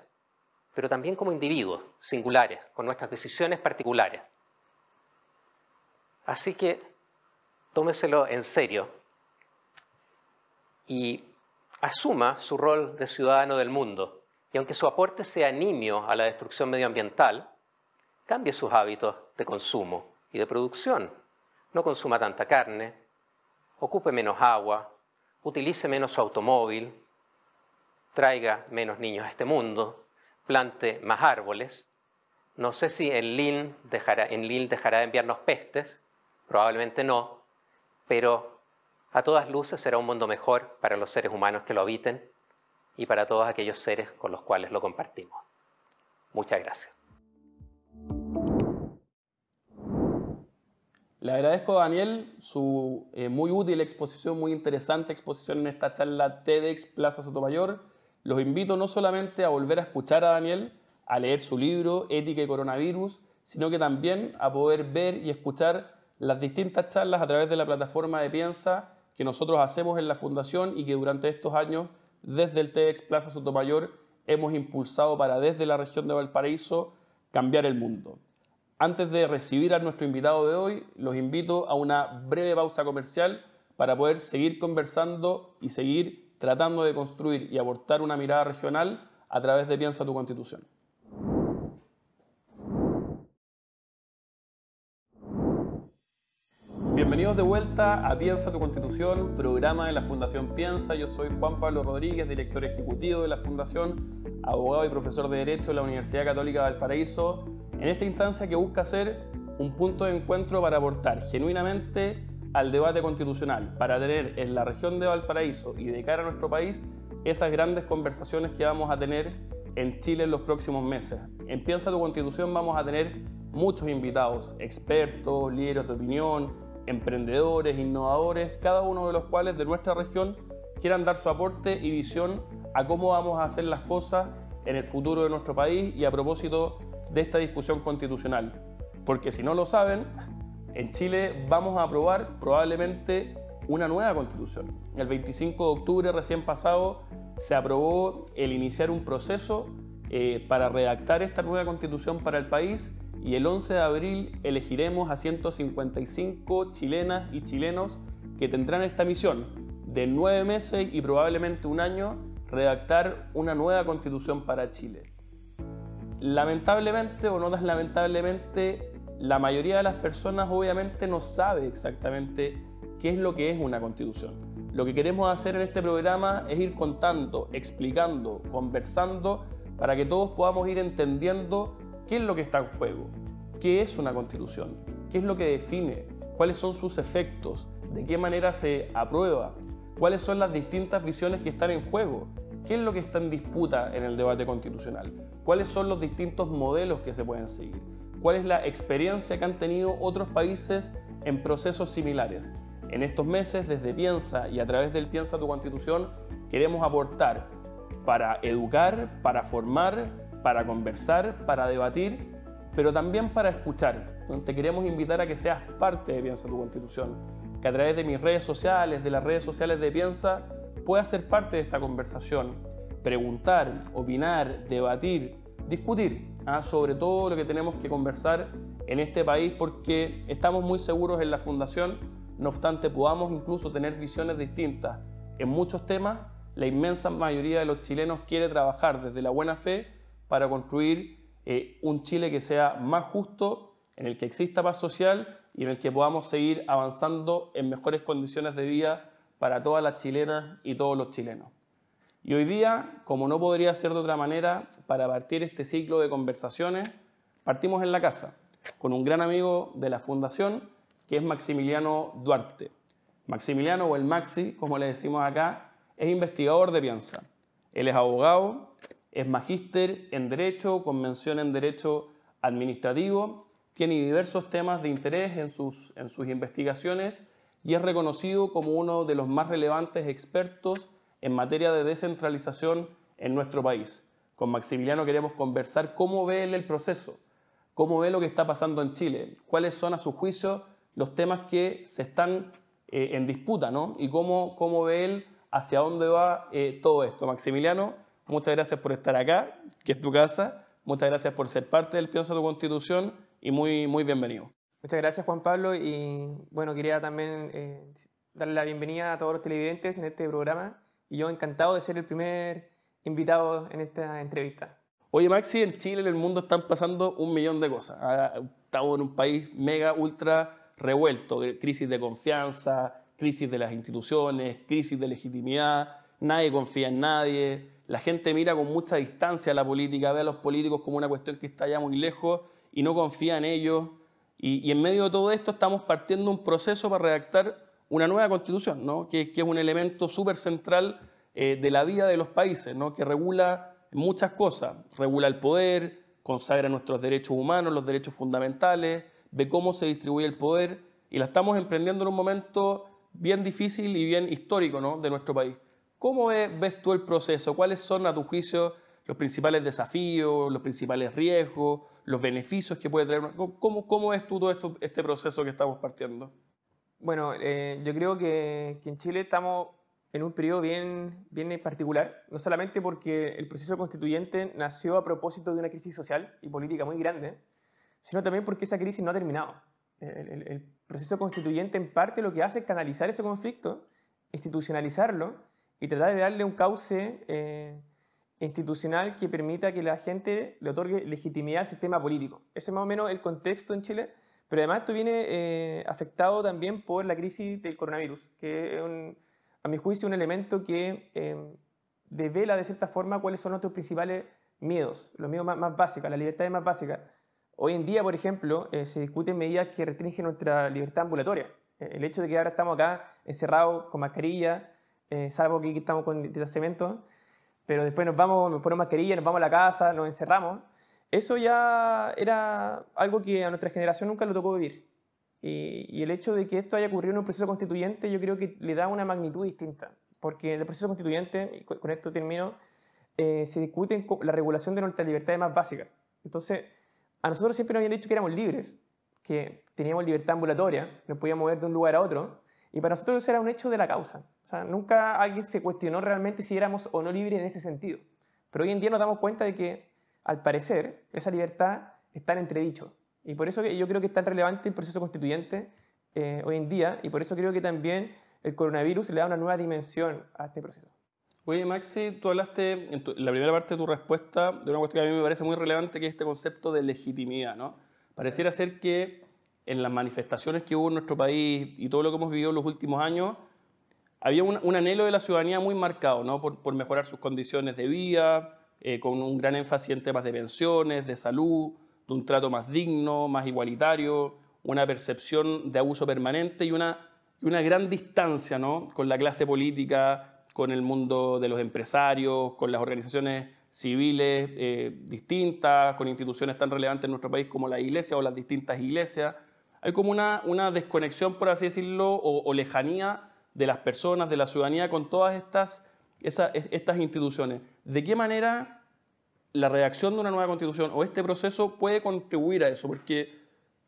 pero también como individuos singulares, con nuestras decisiones particulares. Así que tómeselo en serio y asuma su rol de ciudadano del mundo. Y aunque su aporte sea nimio a la destrucción medioambiental, cambie sus hábitos de consumo y de producción. No consuma tanta carne, ocupe menos agua, utilice menos automóvil, traiga menos niños a este mundo, plante más árboles. No sé si en Lin dejará, en Lin dejará de enviarnos pestes, probablemente no, pero a todas luces será un mundo mejor para los seres humanos que lo habiten y para todos aquellos seres con los cuales lo compartimos. Muchas gracias. Le agradezco a Daniel su eh, muy útil exposición, muy interesante exposición en esta charla TEDx Plaza Sotomayor. Los invito no solamente a volver a escuchar a Daniel, a leer su libro Ética y Coronavirus, sino que también a poder ver y escuchar las distintas charlas a través de la plataforma de Piensa que nosotros hacemos en la Fundación y que durante estos años desde el TEDx Plaza Sotomayor hemos impulsado para desde la región de Valparaíso cambiar el mundo. Antes de recibir a nuestro invitado de hoy, los invito a una breve pausa comercial para poder seguir conversando y seguir tratando de construir y aportar una mirada regional a través de Piensa tu Constitución. Bienvenidos de vuelta a Piensa tu Constitución, programa de la Fundación Piensa. Yo soy Juan Pablo Rodríguez, director ejecutivo de la Fundación, abogado y profesor de Derecho de la Universidad Católica de Valparaíso en esta instancia que busca ser un punto de encuentro para aportar genuinamente al debate constitucional, para tener en la región de Valparaíso y de cara a nuestro país esas grandes conversaciones que vamos a tener en Chile en los próximos meses. En Piensa tu Constitución vamos a tener muchos invitados, expertos, líderes de opinión, emprendedores, innovadores, cada uno de los cuales de nuestra región quieran dar su aporte y visión a cómo vamos a hacer las cosas en el futuro de nuestro país y a propósito de esta discusión constitucional. Porque si no lo saben, en Chile vamos a aprobar probablemente una nueva constitución. El 25 de octubre recién pasado se aprobó el iniciar un proceso eh, para redactar esta nueva constitución para el país y el 11 de abril elegiremos a 155 chilenas y chilenos que tendrán esta misión de nueve meses y probablemente un año redactar una nueva constitución para Chile lamentablemente o no lamentablemente, la mayoría de las personas obviamente no sabe exactamente qué es lo que es una constitución. Lo que queremos hacer en este programa es ir contando, explicando, conversando, para que todos podamos ir entendiendo qué es lo que está en juego, qué es una constitución, qué es lo que define, cuáles son sus efectos, de qué manera se aprueba, cuáles son las distintas visiones que están en juego ¿Qué es lo que está en disputa en el debate constitucional? ¿Cuáles son los distintos modelos que se pueden seguir? ¿Cuál es la experiencia que han tenido otros países en procesos similares? En estos meses, desde Piensa y a través del Piensa tu Constitución, queremos aportar para educar, para formar, para conversar, para debatir, pero también para escuchar. Te queremos invitar a que seas parte de Piensa tu Constitución, que a través de mis redes sociales, de las redes sociales de Piensa, Puede ser parte de esta conversación, preguntar, opinar, debatir, discutir ¿ah? sobre todo lo que tenemos que conversar en este país porque estamos muy seguros en la fundación, no obstante podamos incluso tener visiones distintas. En muchos temas, la inmensa mayoría de los chilenos quiere trabajar desde la buena fe para construir eh, un Chile que sea más justo, en el que exista paz social y en el que podamos seguir avanzando en mejores condiciones de vida para todas las chilenas y todos los chilenos. Y hoy día, como no podría ser de otra manera, para partir este ciclo de conversaciones, partimos en la casa con un gran amigo de la Fundación, que es Maximiliano Duarte. Maximiliano, o el Maxi, como le decimos acá, es investigador de Pianza. Él es abogado, es magíster en Derecho, con mención en Derecho Administrativo, tiene diversos temas de interés en sus, en sus investigaciones y es reconocido como uno de los más relevantes expertos en materia de descentralización en nuestro país. Con Maximiliano queremos conversar cómo ve él el proceso, cómo ve lo que está pasando en Chile, cuáles son a su juicio los temas que se están eh, en disputa, ¿no? Y cómo, cómo ve él hacia dónde va eh, todo esto. Maximiliano, muchas gracias por estar acá, que es tu casa, muchas gracias por ser parte del Pienso de tu Constitución y muy, muy bienvenido. Muchas gracias Juan Pablo y bueno, quería también eh, darle la bienvenida a todos los televidentes en este programa y yo encantado de ser el primer invitado en esta entrevista. Oye Maxi, en Chile, en el mundo están pasando un millón de cosas. Ah, estamos en un país mega, ultra revuelto, crisis de confianza, crisis de las instituciones, crisis de legitimidad, nadie confía en nadie, la gente mira con mucha distancia a la política, ve a los políticos como una cuestión que está ya muy lejos y no confía en ellos. Y, en medio de todo esto estamos partiendo un proceso para redactar una nueva constitución, ¿no? que, es un elemento súper central eh, de la vida de los países, ¿no? que regula muchas cosas, regula el poder, consagra nuestros derechos humanos, los derechos fundamentales, ve cómo se distribuye el poder y la estamos emprendiendo en un momento bien difícil y bien histórico ¿no? de nuestro país. ¿Cómo ves, ves tú el proceso? ¿Cuáles son, a tu juicio, los principales desafíos, los principales riesgos, los beneficios que puede traer. ¿Cómo, cómo es todo esto, este proceso que estamos partiendo? Bueno, eh, yo creo que, que en Chile estamos en un periodo bien, bien particular, no solamente porque el proceso constituyente nació a propósito de una crisis social y política muy grande, sino también porque esa crisis no ha terminado. El, proceso constituyente en parte lo que hace es canalizar ese conflicto, institucionalizarlo y tratar de darle un cauce eh, institucional que permita que la gente le otorgue legitimidad al sistema político. Ese es más o menos el contexto en Chile, pero además esto viene eh, afectado también por la crisis del coronavirus, que es, a mi juicio, un elemento que eh, devela de cierta forma cuáles son nuestros principales miedos, los miedos más, básicos, la libertades más básica. Hoy en día, por ejemplo, eh, se discuten medidas que restringen nuestra libertad ambulatoria. Eh, el hecho de que ahora estamos acá encerrados con mascarilla, salvo que estamos con distanciamiento, pero después nos vamos, nos ponemos mascarilla, nos vamos a la casa, nos encerramos. Eso ya era algo que a nuestra generación nunca lo tocó vivir. Y, el hecho de que esto haya ocurrido en un proceso constituyente yo creo que le da una magnitud distinta, porque en el proceso constituyente, con esto termino, eh, se discute la regulación de nuestras libertades más básicas. Entonces, a nosotros siempre nos habían dicho que éramos libres, que teníamos libertad ambulatoria, nos podíamos mover de un lugar a otro, y para nosotros eso era un hecho de la causa. O sea, nunca alguien se cuestionó realmente si éramos o no libres en ese sentido. Pero hoy en día nos damos cuenta de que, al parecer, esa libertad está en entredicho. Y por eso yo creo que es tan relevante el proceso constituyente eh, hoy en día y por eso creo que también el coronavirus le da una nueva dimensión a este proceso. Oye, Maxi, tú hablaste en, la primera parte de tu respuesta de una cuestión que a mí me parece muy relevante, que es este concepto de legitimidad. ¿no? Pareciera ser que en las manifestaciones que hubo en nuestro país y todo lo que hemos vivido en los últimos años, había un, anhelo de la ciudadanía muy marcado ¿no? por, mejorar sus condiciones de vida, eh, con un gran énfasis en temas de pensiones, de salud, de un trato más digno, más igualitario, una percepción de abuso permanente y una, y una gran distancia ¿no? con la clase política, con el mundo de los empresarios, con las organizaciones civiles eh, distintas, con instituciones tan relevantes en nuestro país como la iglesia o las distintas iglesias hay como una, desconexión, por así decirlo, o, lejanía de las personas, de la ciudadanía con todas estas, estas instituciones. ¿De qué manera la redacción de una nueva constitución o este proceso puede contribuir a eso? Porque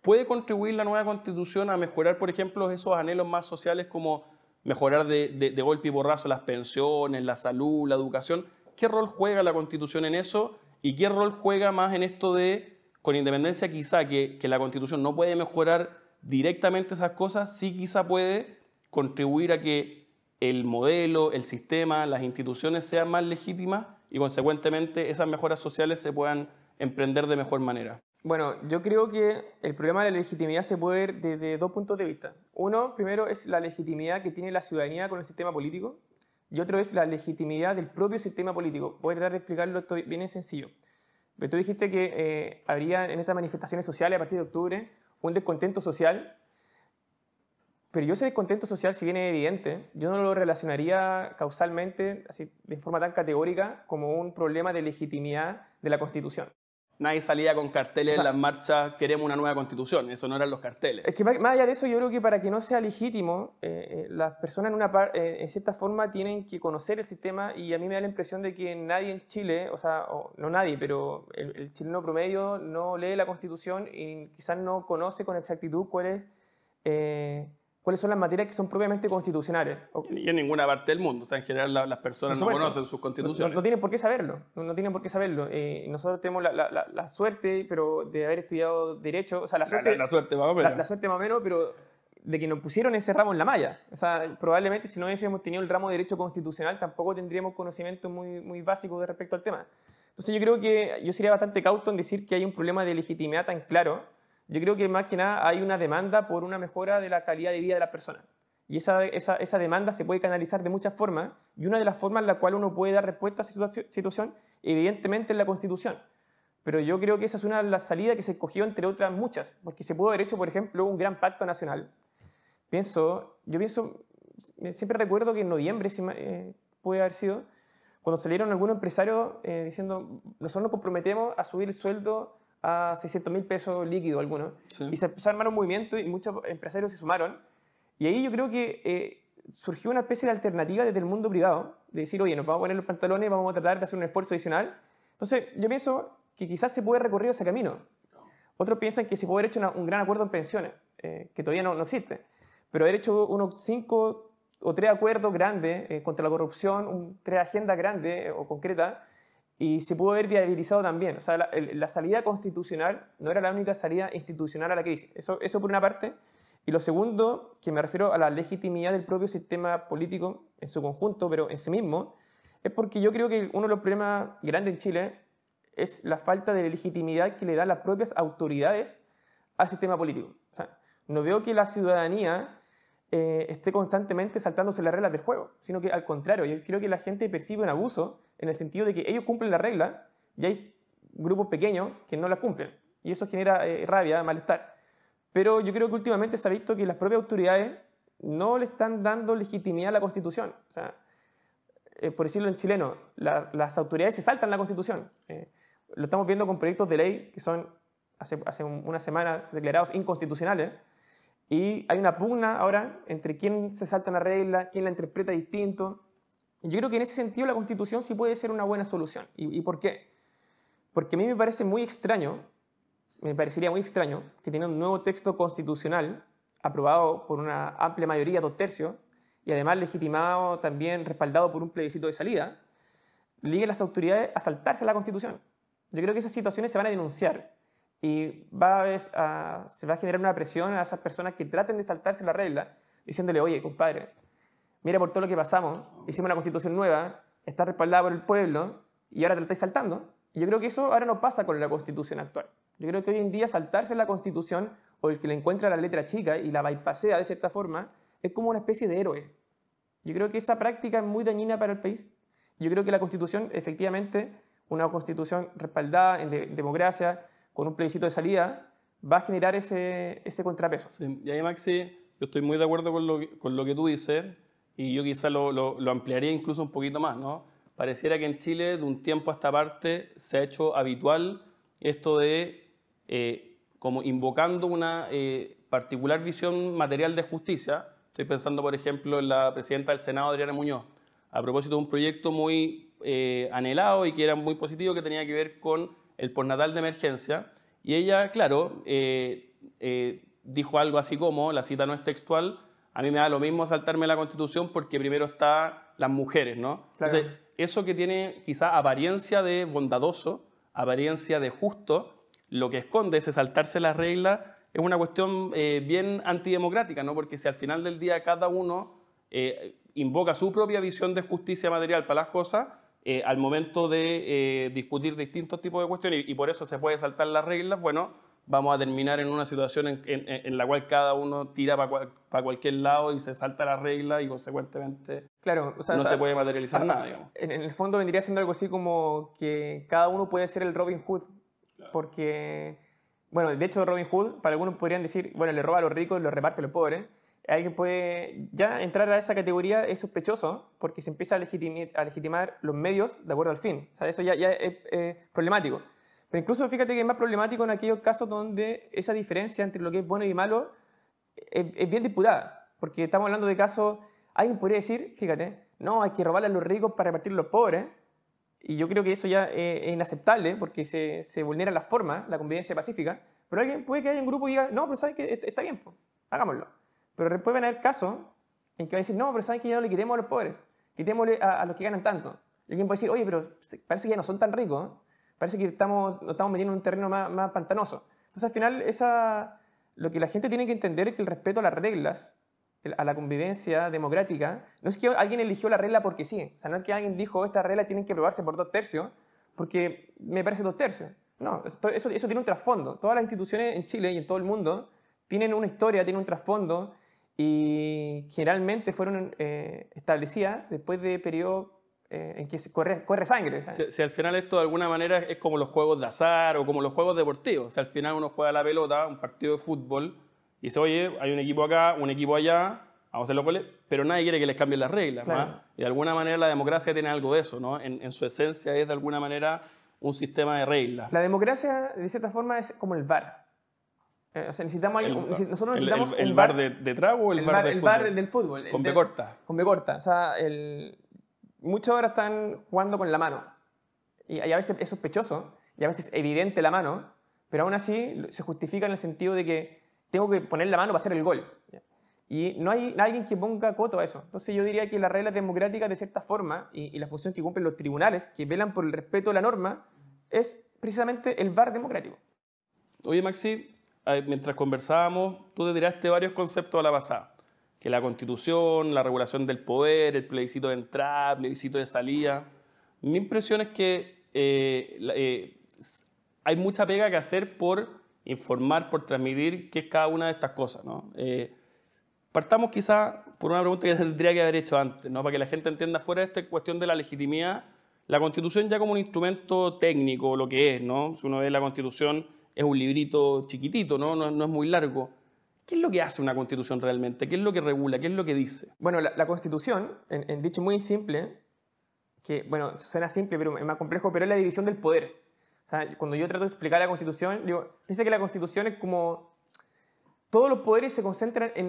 puede contribuir la nueva constitución a mejorar, por ejemplo, esos anhelos más sociales como mejorar de, de golpe y borrazo las pensiones, la salud, la educación. ¿Qué rol juega la constitución en eso? ¿Y qué rol juega más en esto de con independencia quizá que, la constitución no puede mejorar directamente esas cosas, sí quizá puede contribuir a que el modelo, el sistema, las instituciones sean más legítimas y consecuentemente esas mejoras sociales se puedan emprender de mejor manera. Bueno, yo creo que el problema de la legitimidad se puede ver desde dos puntos de vista. Uno, primero, es la legitimidad que tiene la ciudadanía con el sistema político y otro es la legitimidad del propio sistema político. Voy a tratar de explicarlo, esto bien sencillo. Tú dijiste que eh, habría en estas manifestaciones sociales a partir de octubre un descontento social, pero yo ese descontento social, si bien es evidente, yo no lo relacionaría causalmente, así de forma tan categórica, como un problema de legitimidad de la Constitución. Nadie salía con carteles en las marchas, queremos una nueva constitución, eso no eran los carteles. Es que más allá de eso, yo creo que para que no sea legítimo, eh, eh, las personas en, una eh, en cierta forma tienen que conocer el sistema y a mí me da la impresión de que nadie en Chile, o sea, no nadie, pero el, chileno promedio no lee la constitución y quizás no conoce con exactitud cuál es cuáles son las materias que son propiamente constitucionales. Y en ninguna parte del mundo, o sea, en general las personas no conocen sus constituciones. No, tienen por qué saberlo, no, tienen por qué saberlo. Eh, nosotros tenemos la, la, suerte, pero de haber estudiado derecho, o sea, la suerte, la, suerte más o menos. La, suerte más o menos, pero de que nos pusieron ese ramo en la malla. O sea, probablemente si no hubiésemos tenido el ramo de derecho constitucional, tampoco tendríamos conocimiento muy, muy básico de respecto al tema. Entonces yo creo que yo sería bastante cauto en decir que hay un problema de legitimidad tan claro yo creo que más que nada hay una demanda por una mejora de la calidad de vida de las personas. Y esa, esa, esa, demanda se puede canalizar de muchas formas, y una de las formas en la cual uno puede dar respuesta a esa situación, evidentemente, es la Constitución. Pero yo creo que esa es una de las salidas que se escogió, entre otras muchas, porque se pudo haber hecho, por ejemplo, un gran pacto nacional. Pienso, yo pienso, siempre recuerdo que en noviembre eh, puede haber sido, cuando salieron algunos empresarios eh, diciendo, nosotros nos comprometemos a subir el sueldo a 600 mil pesos líquido algunos. Y se empezó a armar un movimiento y muchos empresarios se sumaron. Y ahí yo creo que eh, surgió una especie de alternativa desde el mundo privado, de decir, oye, nos vamos a poner los pantalones, vamos a tratar de hacer un esfuerzo adicional. Entonces yo pienso que quizás se puede recorrer ese camino. Otros piensan que se puede haber hecho un gran acuerdo en pensiones, eh, que todavía no, existe. Pero haber hecho unos cinco o tres acuerdos grandes eh, contra la corrupción, un, tres agendas grandes o concretas, y se pudo haber viabilizado también. O sea, la, salida constitucional no era la única salida institucional a la crisis. Eso, eso por una parte. Y lo segundo, que me refiero a la legitimidad del propio sistema político en su conjunto, pero en sí mismo, es porque yo creo que uno de los problemas grandes en Chile es la falta de legitimidad que le dan las propias autoridades al sistema político. O sea, no veo que la ciudadanía eh, esté constantemente saltándose las reglas del juego, sino que al contrario, yo creo que la gente percibe un abuso en el sentido de que ellos cumplen la regla y hay grupos pequeños que no la cumplen. Y eso genera eh, rabia, malestar. Pero yo creo que últimamente se ha visto que las propias autoridades no le están dando legitimidad a la Constitución. O sea, eh, por decirlo en chileno, las autoridades se saltan la Constitución. Eh, lo estamos viendo con proyectos de ley que son hace, hace una semana declarados inconstitucionales. Y hay una pugna ahora entre quién se salta la regla, quién la interpreta distinto. Yo creo que en ese sentido la constitución sí puede ser una buena solución. ¿Y, por qué? Porque a mí me parece muy extraño, me parecería muy extraño que tiene un nuevo texto constitucional aprobado por una amplia mayoría, dos tercios, y además legitimado también, respaldado por un plebiscito de salida, ligue las autoridades a saltarse a la Constitución. Yo creo que esas situaciones se van a denunciar y va ah, se va a generar una presión a esas personas que traten de saltarse la regla, diciéndole, oye, compadre, mira por todo lo que pasamos, hicimos una constitución nueva, está respaldada por el pueblo y ahora te la estáis saltando. Y yo creo que eso ahora no pasa con la constitución actual. Yo creo que hoy en día saltarse la constitución o el que le encuentra la letra chica y la bypassea de cierta forma es como una especie de héroe. Yo creo que esa práctica es muy dañina para el país. Yo creo que la constitución, efectivamente, una constitución respaldada en democracia, con un plebiscito de salida, va a generar ese, contrapeso. y ahí, Maxi, yo estoy muy de acuerdo con lo con lo que tú dices y yo quizá lo, ampliaría incluso un poquito más, ¿no? Pareciera que en Chile de un tiempo a esta parte se ha hecho habitual esto de eh, como invocando una eh, particular visión material de justicia. Estoy pensando, por ejemplo, en la presidenta del Senado, Adriana Muñoz, a propósito de un proyecto muy eh, anhelado y que era muy positivo que tenía que ver con el postnatal de emergencia. Y ella, claro, dijo algo así como, la cita no es textual, a mí me da lo mismo saltarme la constitución porque primero están las mujeres, ¿no? Entonces, eso que tiene quizá apariencia de bondadoso, apariencia de justo, lo que esconde ese saltarse las reglas es una cuestión eh, bien antidemocrática, ¿no? Porque si al final del día cada uno eh, invoca su propia visión de justicia material para las cosas, eh, al momento de discutir distintos tipos de cuestiones y por eso se puede saltar las reglas, bueno, vamos a terminar en una situación en, la cual cada uno tira para cualquier lado y se salta la regla y consecuentemente claro, no se puede materializar ah, nada. En, el fondo vendría siendo algo así como que cada uno puede ser el Robin Hood, porque, bueno, de hecho Robin Hood, para algunos podrían decir, bueno, le roba a los ricos, lo reparte a los pobres. Alguien puede ya entrar a esa categoría es sospechoso porque se empieza a, legitimar, los medios de acuerdo al fin. O sea, eso ya, es problemático. Pero incluso fíjate que es más problemático en aquellos casos donde esa diferencia entre lo que es bueno y malo es, bien disputada. Porque estamos hablando de casos, alguien podría decir, fíjate, no, hay que robarle a los ricos para repartir a los pobres. Y yo creo que eso ya es inaceptable porque se, vulnera la forma, la convivencia pacífica. Pero alguien puede que en un grupo y diga, no, pero sabes que está bien, hagámoslo. Pero después van a haber casos en que van a decir, no, pero sabes que ya no le quitemos a los pobres, quitémosle a, a los que ganan tanto. Y alguien puede decir, oye, pero parece que ya no son tan ricos, parece que estamos, nos estamos metiendo en un terreno más, más pantanoso. Entonces, al final, esa, lo que la gente tiene que entender es que el respeto a las reglas, a la convivencia democrática, no es que alguien eligió la regla porque sí, o sea, no es que alguien dijo, esta regla tienen que aprobarse por dos tercios, porque me parece dos tercios. No, eso, eso tiene un trasfondo. Todas las instituciones en Chile y en todo el mundo tienen una historia, tienen un trasfondo y generalmente fueron eh, establecidas después de periodos eh, en que corre, corre sangre. Si, al final esto de alguna manera es como los juegos de azar o como los juegos deportivos. Si al final uno juega la pelota, un partido de fútbol, y se oye, hay un equipo acá, un equipo allá, vamos a hacer pero nadie quiere que les cambien las reglas. Y de alguna manera la democracia tiene algo de eso, En, su esencia es de alguna manera un sistema de reglas. La democracia, de cierta forma, es como el bar eh, o sea, necesitamos, el, necesitamos el, bar, de, trago o el, bar, bar del fútbol. Con B corta. Con B corta. O sea, el, Muchas horas están jugando con la mano. Y, a veces es sospechoso, y a veces es evidente la mano, pero aún así se justifica en el sentido de que tengo que poner la mano para hacer el gol. Y no hay alguien que ponga coto a eso. Entonces yo diría que las reglas democráticas, de cierta forma, y, la función que cumplen los tribunales, que velan por el respeto de la norma, es precisamente el bar democrático. Oye, Maxi, eh, mientras conversábamos, tú te tiraste varios conceptos a la basada que la constitución, la regulación del poder, el plebiscito de entrada, plebiscito de salida. Mi impresión es que eh, eh, hay mucha pega que hacer por informar, por transmitir qué es cada una de estas cosas. ¿no? Eh, partamos quizá por una pregunta que tendría que haber hecho antes, ¿no? para que la gente entienda fuera de esta cuestión de la legitimidad. La constitución ya como un instrumento técnico, lo que es, ¿no? Si uno ve la constitución, es un librito chiquitito, No, no es muy largo. ¿Qué es lo que hace una constitución realmente? ¿Qué es lo que regula? ¿Qué es lo que dice? Bueno, la, constitución, en, dicho muy simple, que bueno, suena simple pero es más complejo, pero es la división del poder. O sea, cuando yo trato de explicar la constitución, digo, piensa que la constitución es como todos los poderes se concentran en,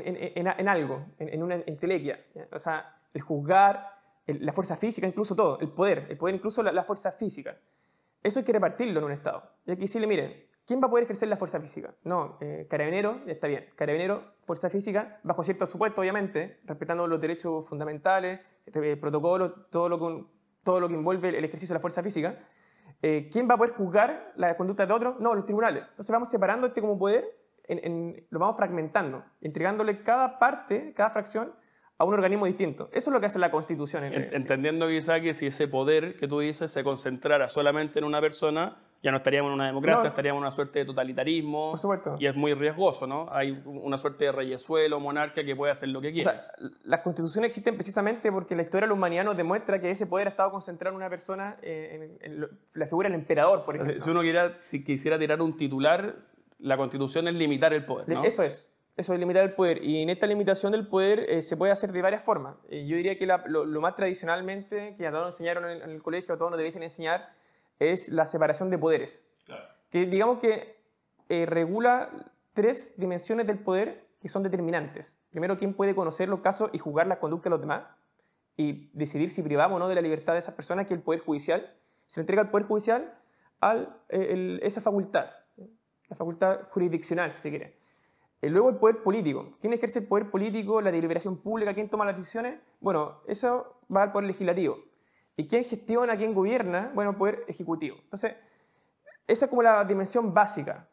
algo, en, una entelequia. O sea, el juzgar, la fuerza física, incluso todo, el poder, el poder incluso la, fuerza física. Eso hay que repartirlo en un Estado. Y aquí decirle, miren, ¿quién va a poder ejercer la fuerza física? No, eh, carabinero, está bien, carabinero, fuerza física, bajo cierto supuesto, obviamente, respetando los derechos fundamentales, eh, protocolo, todo lo, que, todo lo que envuelve el ejercicio de la fuerza física. Eh, ¿Quién va a poder juzgar la conducta de otro? No, los tribunales. Entonces vamos separando este como poder, en, lo vamos fragmentando, entregándole cada parte, cada fracción, a un organismo distinto. Eso es lo que hace la Constitución. En Entendiendo quizá que si ese poder que tú dices se concentrara solamente en una persona, ya no estaríamos en una democracia, estaríamos en una suerte de totalitarismo. Y es muy riesgoso, ¿no? Hay una suerte de reyesuelo, monarca que puede hacer lo que quiera. O sea, las constituciones existen precisamente porque la historia de la humanidad nos demuestra que ese poder ha estado concentrado en una persona, eh, en, la figura del emperador, por ejemplo. Si uno quisiera, si quisiera tirar un titular, la constitución es limitar el poder, Eso es. Eso es limitar el poder. Y en esta limitación del poder eh, se puede hacer de varias formas. Eh, yo diría que lo, más tradicionalmente, que a todos nos enseñaron en, en el colegio, a todos nos debiesen enseñar, es la separación de poderes. Que digamos que eh, regula tres dimensiones del poder que son determinantes. Primero, quién puede conocer los casos y juzgar la conductas de los demás y decidir si privamos o no de la libertad de esas personas, que el Poder Judicial. Se le entrega al Poder Judicial al, eh, esa facultad, la facultad jurisdiccional, si se quiere. Eh, luego el poder político. ¿Quién ejerce el poder político, la deliberación pública, quién toma las decisiones? Bueno, eso va al Poder Legislativo. ¿Y quién gestiona, quién gobierna? Bueno, poder ejecutivo. Entonces, esa es como la dimensión básica.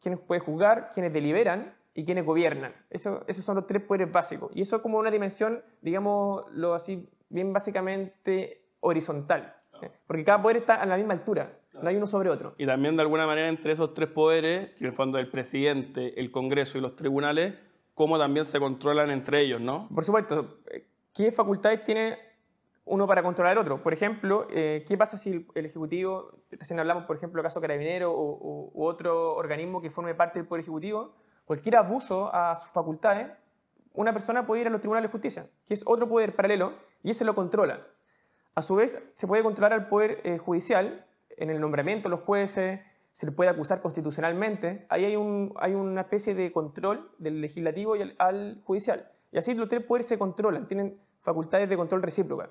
Quiénes pueden juzgar, quiénes deliberan y quiénes gobiernan. Eso, esos son los tres poderes básicos. Y eso es como una dimensión, digamos, lo así, bien básicamente horizontal. Porque cada poder está a la misma altura, no hay uno sobre otro. Y también de alguna manera entre esos tres poderes, que en el fondo del presidente, el Congreso y los tribunales, cómo también se controlan entre ellos, ¿no? Por supuesto. ¿Qué facultades tiene uno para controlar al otro. Por ejemplo, eh, ¿qué pasa si el, Ejecutivo, recién hablamos, por ejemplo, el caso Carabinero o, u otro organismo que forme parte del Poder Ejecutivo, cualquier abuso a sus facultades, una persona puede ir a los tribunales de justicia, que es otro poder paralelo, y ese lo controla. A su vez, se puede controlar al Poder eh, Judicial en el nombramiento de los jueces, se le puede acusar constitucionalmente. Ahí hay, un, hay una especie de control del legislativo y al, al judicial. Y así los tres poderes se controlan, tienen facultades de control recíproca.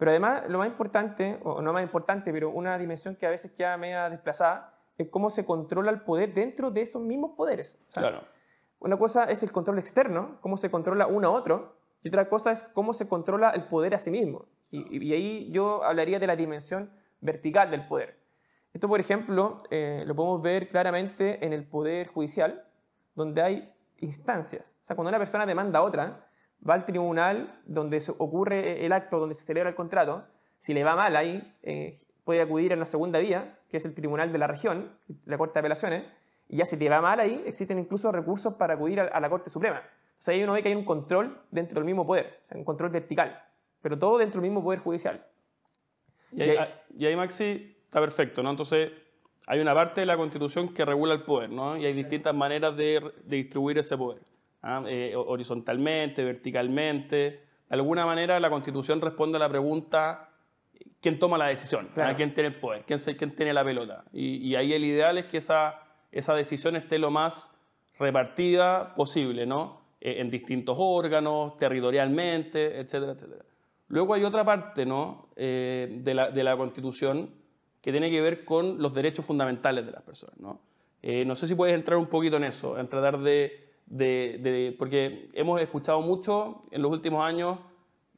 Pero además, lo más importante, o no más importante, pero una dimensión que a veces queda media desplazada, es cómo se controla el poder dentro de esos mismos poderes. Una cosa es el control externo, cómo se controla uno a otro, y otra cosa es cómo se controla el poder a sí mismo. Y, ahí yo hablaría de la dimensión vertical del poder. Esto, por ejemplo, eh, lo podemos ver claramente en el poder judicial, donde hay instancias. O sea, cuando una persona demanda a otra, va al tribunal donde ocurre el acto, donde se celebra el contrato, si le va mal ahí, eh, puede acudir en la segunda vía, que es el tribunal de la región, la Corte de Apelaciones, y ya si le va mal ahí, existen incluso recursos para acudir a, la Corte Suprema. O sea, ahí uno ve que hay un control dentro del mismo poder, un control vertical, pero todo dentro del mismo poder judicial. Ah, y ahí, Maxi, está perfecto, ¿no? Entonces, hay una parte de la Constitución que regula el poder, ¿no? Y hay distintas maneras de distribuir ese poder. ¿ah? Eh, horizontalmente, verticalmente. De alguna manera la Constitución responde a la pregunta quién toma la decisión, ¿Ah? quién tiene el poder, quién, tiene la pelota. Y, ahí el ideal es que esa, esa decisión esté lo más repartida posible, ¿no? E-, en distintos órganos, territorialmente, etcétera, etcétera. Luego hay otra parte, ¿no? Eh, de, la, Constitución que tiene que ver con los derechos fundamentales de las personas, ¿no? Eh, no sé si puedes entrar un poquito en eso, en tratar de de, porque hemos escuchado mucho en los últimos años,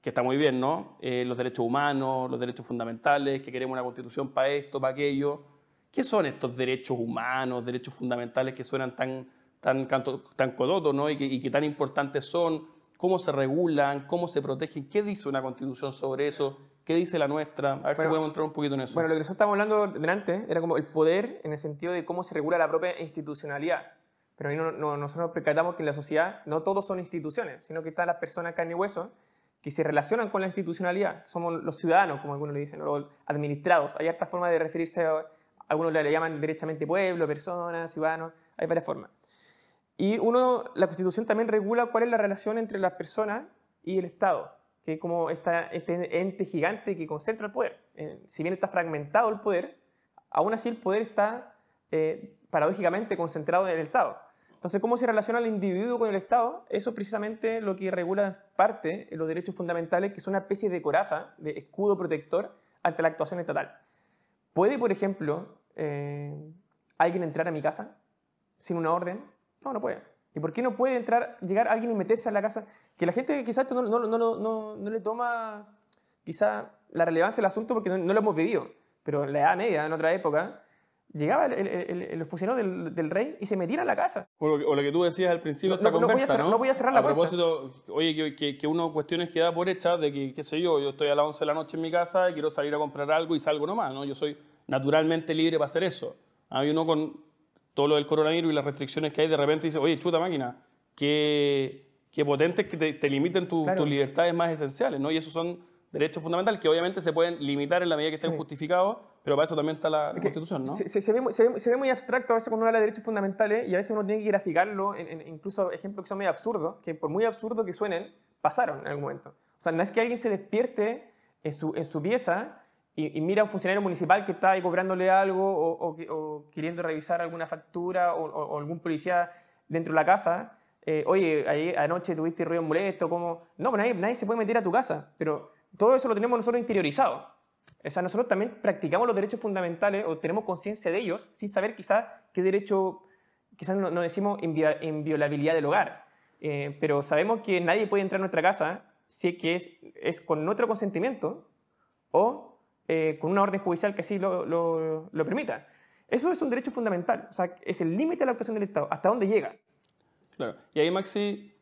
que está muy bien, ¿no? Eh, los derechos humanos, los derechos fundamentales, que queremos una constitución para esto, para aquello. ¿Qué son estos derechos humanos, derechos fundamentales que suenan tan, tan, tan codotos, ¿no? Y que, tan importantes son, cómo se regulan, cómo se protegen, qué dice una constitución sobre eso, ¿Qué dice la nuestra? A ver si podemos entrar un poquito en eso. Bueno, lo que nosotros estábamos hablando delante era como el poder en el sentido de cómo se regula la propia institucionalidad. Pero nosotros nos percatamos que en la sociedad no todos son instituciones, sino que están las personas carne y hueso que se relacionan con la institucionalidad. Somos los ciudadanos, como algunos le dicen, los administrados. Hay otras formas de referirse a, algunos le llaman derechamente pueblo, personas, ciudadanos, hay varias formas. Y uno, la Constitución también regula cuál es la relación entre las personas y el Estado, que es como está este ente gigante que concentra el poder. Eh, si bien está fragmentado el poder, aún así el poder está eh, paradójicamente concentrado en el Estado. Entonces, ¿cómo se relaciona el individuo con el Estado? Eso es precisamente lo que regula parte de los derechos fundamentales, que es una especie de coraza, de escudo protector ante la actuación estatal. ¿Puede, por ejemplo, eh, alguien entrar a mi casa sin una orden? No, no puede. ¿Y por qué no puede entrar, llegar alguien y meterse a la casa? Que la gente quizás no, no, le toma quizá la relevancia del asunto porque no, lo hemos vivido. Pero en la Edad Media, en otra época, llegaba el, el, funcionario del, rey y se metiera en la casa. O lo, que, tú decías al principio esta no, voy a cerrar, ¿no? a la propósito, oye, que, que, uno cuestiones que da por hechas de que, qué sé yo, yo estoy a las 11 de la noche en mi casa y quiero salir a comprar algo y salgo nomás, ¿no? Yo soy naturalmente libre para hacer eso. Hay ah, uno con todo lo del coronavirus y las restricciones que hay, de repente dice, oye, chuta máquina, qué, qué potentes que te, limiten tus libertades más esenciales, ¿no? Y esos son derechos fundamentales que obviamente se pueden limitar en la medida que sean justificados, pero para eso también está la, Constitución, ¿no? Se, ve, muy abstracto a veces cuando uno habla de derechos fundamentales y a veces uno tiene que graficarlo, incluso ejemplos que son muy absurdos, que por muy absurdos que suenen, pasaron en algún momento. O sea, no es que alguien se despierte en su, pieza y, mira a un funcionario municipal que está ahí cobrándole algo o, queriendo revisar alguna factura o, algún policía dentro de la casa. Eh, Oye, anoche tuviste ruido molesto, como... No, pues nadie, nadie se puede meter a tu casa, pero todo eso lo tenemos nosotros interiorizado. O sea, nosotros también practicamos los derechos fundamentales o tenemos conciencia de ellos sin saber quizás qué derecho, quizás no, decimos inviolabilidad del hogar, eh, pero sabemos que nadie puede entrar a nuestra casa si que es, con nuestro consentimiento o eh, con una orden judicial que así lo, permita. Eso es un derecho fundamental, o sea, es el límite de la actuación del Estado, hasta dónde llega. Claro, y ahí Maxi,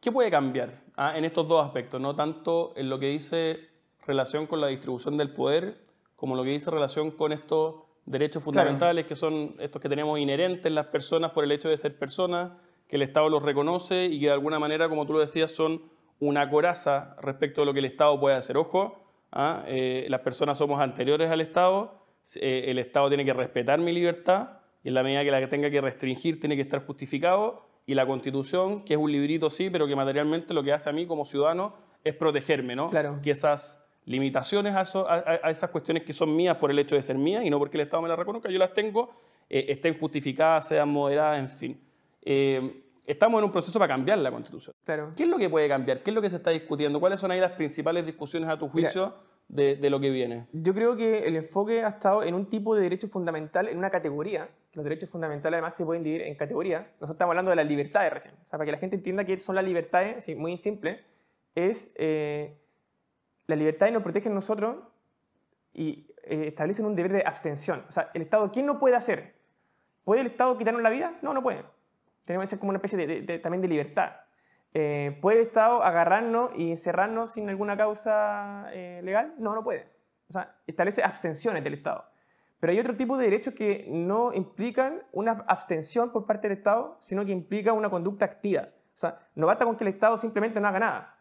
¿qué puede cambiar ah, en estos dos aspectos? No tanto en lo que dice relación con la distribución del poder, como lo que dice relación con estos derechos fundamentales que son estos que tenemos inherentes las personas por el hecho de ser personas, que el Estado los reconoce y que de alguna manera, como tú lo decías, son una coraza respecto a lo que el Estado puede hacer. Ojo, ¿ah? eh, las personas somos anteriores al Estado, eh, el Estado tiene que respetar mi libertad y en la medida que la tenga que restringir tiene que estar justificado y la Constitución, que es un librito sí, pero que materialmente lo que hace a mí como ciudadano es protegerme, ¿no? Claro. Que limitaciones a, esas cuestiones que son mías por el hecho de ser mías y no porque el Estado me las reconozca, yo las tengo, eh, estén justificadas, sean moderadas, en fin. Eh, estamos en un proceso para cambiar la Constitución. ¿Qué es lo que puede cambiar? ¿Qué es lo que se está discutiendo? ¿Cuáles son ahí las principales discusiones a tu juicio? de, lo que viene. Yo creo que el enfoque ha estado en un tipo de derecho fundamental, en una categoría. Los derechos fundamentales además se pueden dividir en categorías. Nosotros estamos hablando de las libertades recién. O sea, para que la gente entienda que son las libertades, muy simple, es eh, la libertad nos protege protegen nosotros y eh, establecen un deber de abstención. O sea, el Estado, ¿quién no puede hacer? ¿Puede el Estado quitarnos la vida? No, no puede. Tenemos que ser como una especie también de libertad. Eh, ¿Puede el Estado agarrarnos y encerrarnos sin alguna causa eh, legal? No, no puede. O sea, establece abstenciones del Estado. Pero hay otro tipo de derechos que no implican una abstención por parte del Estado, sino que implica una conducta activa. O sea, no basta con que el Estado simplemente no haga nada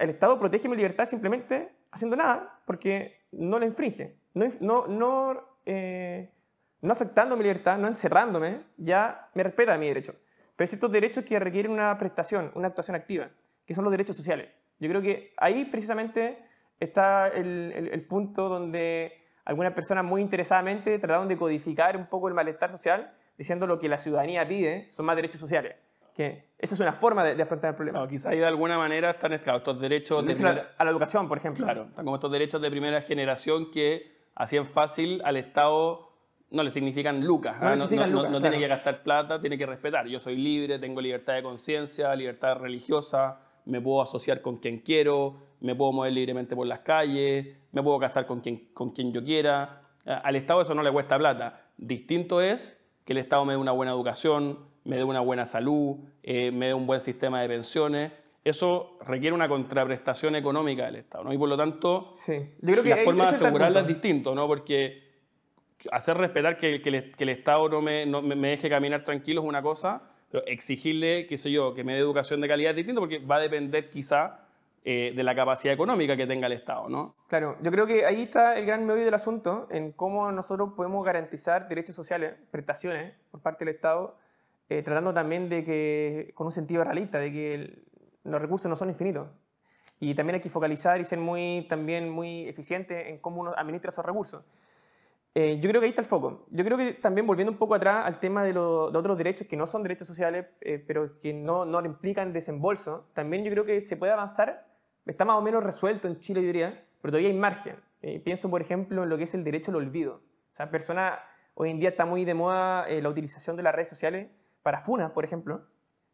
el Estado protege mi libertad simplemente haciendo nada porque no la infringe, no, no, no, eh, no afectando mi libertad, no encerrándome, ya me respeta mi derecho. Pero hay ciertos derechos que requieren una prestación, una actuación activa, que son los derechos sociales. Yo creo que ahí precisamente está el, el punto donde algunas personas muy interesadamente trataron de codificar un poco el malestar social diciendo lo que la ciudadanía pide son más derechos sociales que esa es una forma de, afrontar el problema. quizá quizás ahí de alguna manera están claro, estos derechos... de a, la, educación, por ejemplo. Claro, están como estos derechos de primera generación que hacían fácil al Estado... No le significan lucas. No, ¿ah? tiene que gastar plata, tiene que respetar. Yo soy libre, tengo libertad de conciencia, libertad religiosa, me puedo asociar con quien quiero, me puedo mover libremente por las calles, me puedo casar con quien, con quien yo quiera. Al Estado eso no le cuesta plata. Distinto es que el Estado me dé una buena educación, me dé una buena salud, eh, me dé un buen sistema de pensiones. Eso requiere una contraprestación económica del Estado, ¿no? Y por lo tanto, sí. Yo creo que la forma de asegurarla es distinto, ¿no? Porque hacer respetar que, el, Estado no me, no me deje caminar tranquilo es una cosa, pero exigirle, qué sé yo, que me dé educación de calidad es distinto porque va a depender quizá eh, de la capacidad económica que tenga el Estado, ¿no? Claro, yo creo que ahí está el gran medio del asunto en cómo nosotros podemos garantizar derechos sociales, prestaciones por parte del Estado eh, tratando también de que, con un sentido realista, de que los recursos no son infinitos. Y también hay que focalizar y ser muy, también muy eficiente en cómo uno administra esos recursos. Eh, yo creo que ahí está el foco. Yo creo que también volviendo un poco atrás al tema de, lo, de otros derechos que no son derechos sociales, eh, pero que no, no implican desembolso, también yo creo que se puede avanzar. Está más o menos resuelto en Chile, yo diría, pero todavía hay margen. pienso, por ejemplo, en lo que es el derecho al olvido. O sea, personas, hoy en día está muy de moda la utilización de las redes sociales para FUNA, por ejemplo,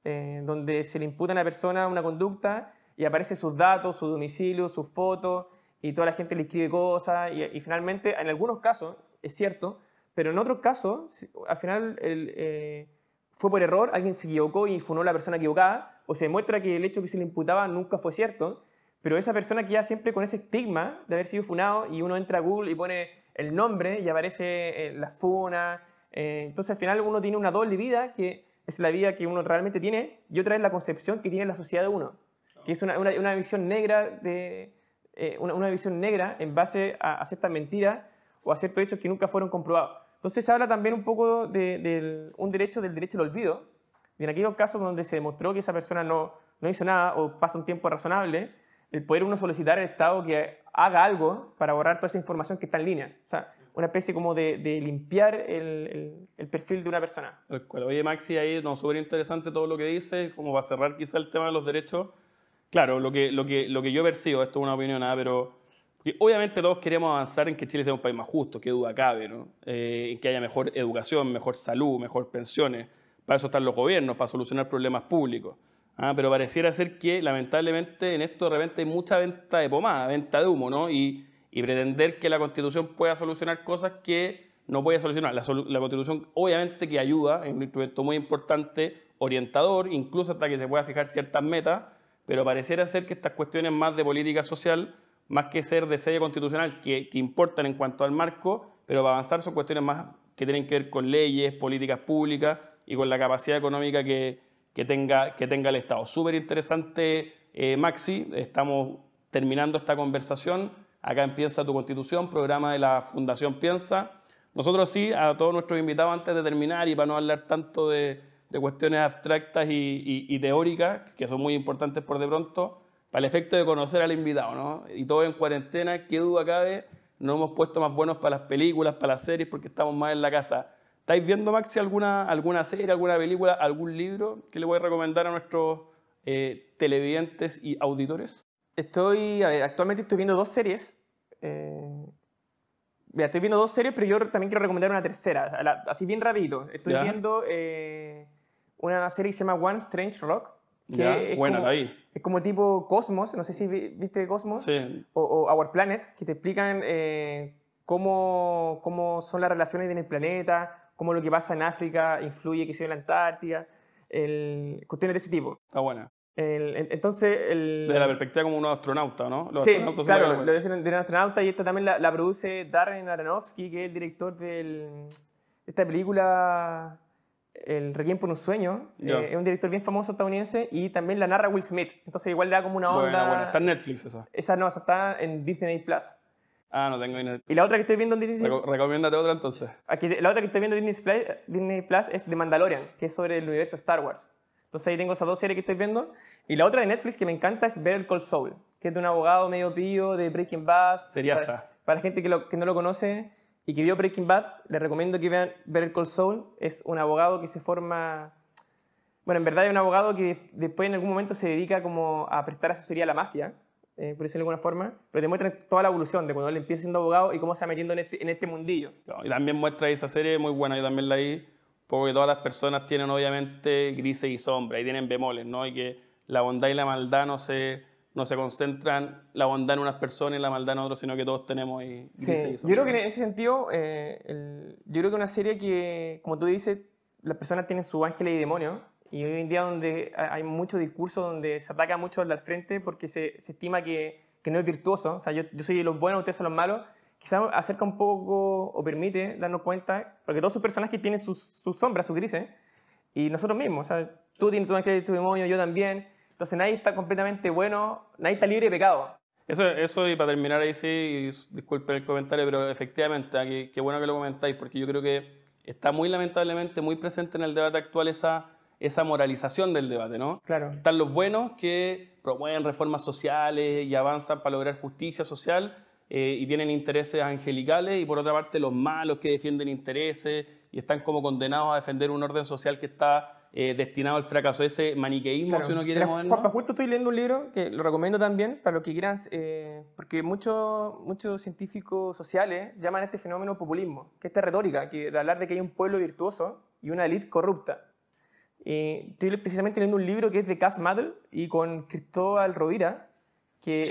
eh, donde se le imputa a una persona una conducta y aparecen sus datos, su domicilio, sus fotos, y toda la gente le escribe cosas, y, finalmente, en algunos casos, es cierto, pero en otros casos, al final eh, fue por error, alguien se equivocó y funó a la persona equivocada, o se demuestra que el hecho que se le imputaba nunca fue cierto, pero esa persona queda siempre con ese estigma de haber sido funado y uno entra a Google y pone el nombre y aparece eh, la funa, eh, entonces al final uno tiene una doble vida, que es la vida que uno realmente tiene, y otra es la concepción que tiene la sociedad de uno, que es una, visión negra de... Eh, una, visión negra en base a, ciertas mentiras o a ciertos hechos que nunca fueron comprobados. Entonces se habla también un poco de, un derecho del derecho al olvido, en aquellos casos donde se demostró que esa persona no, no hizo nada o pasa un tiempo razonable, el poder uno solicitar al Estado que haga algo para borrar toda esa información que está en línea. O una especie como de, limpiar el, perfil de una persona. Oye, Maxi, ahí no, súper interesante todo lo que dices, como a cerrar quizá el tema de los derechos. Claro, lo que, lo que, lo que yo percibo, esto es una opinión, ah, pero obviamente todos queremos avanzar en que Chile sea un país más justo, qué duda cabe, ¿no? Eh, que haya mejor educación, mejor salud, mejor pensiones. Para eso están los gobiernos, para solucionar problemas públicos. Ah, pero pareciera ser que lamentablemente en esto de repente hay mucha venta de pomada, venta de humo, ¿no? Y y pretender que la Constitución pueda solucionar cosas que no puede solucionar. La, Constitución obviamente que ayuda, es un instrumento muy importante, orientador, incluso hasta que se pueda fijar ciertas metas, pero pareciera ser que estas cuestiones más de política social, más que ser de sede constitucional, que, que importan en cuanto al marco, pero para avanzar son cuestiones más que tienen que ver con leyes, políticas públicas y con la capacidad económica que, que tenga, que tenga el Estado. Súper interesante, eh, Maxi, estamos terminando esta conversación acá empieza tu Constitución, programa de la Fundación Piensa. Nosotros sí, a todos nuestros invitados, antes de terminar y para no hablar tanto de, cuestiones abstractas y, teóricas, que son muy importantes por de pronto, para el efecto de conocer al invitado, ¿no? Y todo en cuarentena, qué duda cabe, no hemos puesto más buenos para las películas, para las series, porque estamos más en la casa. ¿Estáis viendo, Maxi, alguna, alguna serie, alguna película, algún libro que le voy a recomendar a nuestros eh, televidentes y auditores? Estoy, actualmente estoy viendo dos series. Eh, estoy viendo dos series, pero yo también quiero recomendar una tercera, así bien rapidito. Estoy viendo eh, una serie que se llama One Strange Rock. Que es como, el Es como tipo Cosmos, no sé si viste Cosmos. O, Our Planet, que te explican eh, cómo, cómo son las relaciones en el planeta, cómo lo que pasa en África influye que sea en la Antártida, el, cuestiones de ese tipo. Está buena entonces, el... De la perspectiva como un astronauta, ¿no? sí, claro, lo dicen de un astronauta y esta también la, produce Darren Aronofsky, que es el director de esta película El Requiem por un sueño. Eh, es un director bien famoso estadounidense y también la narra Will Smith. Entonces igual le da como una onda... Está en Netflix esa. Esa no, esa está en Disney+. Plus. Ah, no tengo Disney. Y la otra que estoy viendo en Disney... recomiéndate otra entonces. Aquí, la otra que estoy viendo en Disney Disney Plus es The Mandalorian, que es sobre el universo Star Wars. Entonces ahí tengo esas dos series que estoy viendo. Y la otra de Netflix que me encanta es Better Call Saul, que es de un abogado medio pío de Breaking Bad. sería Para, para la gente que, lo, que, no lo conoce y que vio Breaking Bad, les recomiendo que vean Better Call Saul. Es un abogado que se forma... Bueno, en verdad es un abogado que después en algún momento se dedica como a prestar asesoría a la mafia, eh, por decirlo de alguna forma, pero te muestra toda la evolución de cuando él empieza siendo abogado y cómo se va metiendo en este, este mundillo. Y también muestra esa serie, muy buena, yo también la vi porque todas las personas tienen obviamente grises y sombras y tienen bemoles, ¿no? Y que la bondad y la maldad no se, no se concentran, la bondad en unas personas y la maldad en otras, sino que todos tenemos y y sombras. Yo creo que en ese sentido, eh, yo creo que una serie que, como tú dices, las personas tienen su ángel y demonio, y hoy en día donde hay mucho discurso donde se ataca mucho al frente porque se, se estima que, que, no es virtuoso, o sea, yo, yo soy los buenos, ustedes son los malos, quizás acerca un poco o permite darnos cuenta, porque todos sus personajes tienen sus, sombras, sus grises, y nosotros mismos, o sea, tú tienes tu ángel tu demonio, yo también, entonces nadie está completamente bueno, nadie está libre de pecado. Eso, eso y para terminar ahí sí, disculpen el comentario, pero efectivamente, qué bueno que lo comentáis, porque yo creo que está muy lamentablemente muy presente en el debate actual esa, esa moralización del debate, ¿no? Claro. Están los buenos que promueven reformas sociales y avanzan para lograr justicia social, eh, y tienen intereses angelicales, y por otra parte los malos que defienden intereses y están como condenados a defender un orden social que está eh, destinado al fracaso, ese maniqueísmo si uno quiere justo estoy leyendo un libro que lo recomiendo también para los que quieran, eh, porque muchos muchos científicos sociales llaman a este fenómeno populismo, que esta retórica de hablar de que hay un pueblo virtuoso y una élite corrupta. estoy precisamente leyendo un libro que es de Cass Maddel y con Cristóbal Rovira, que Es,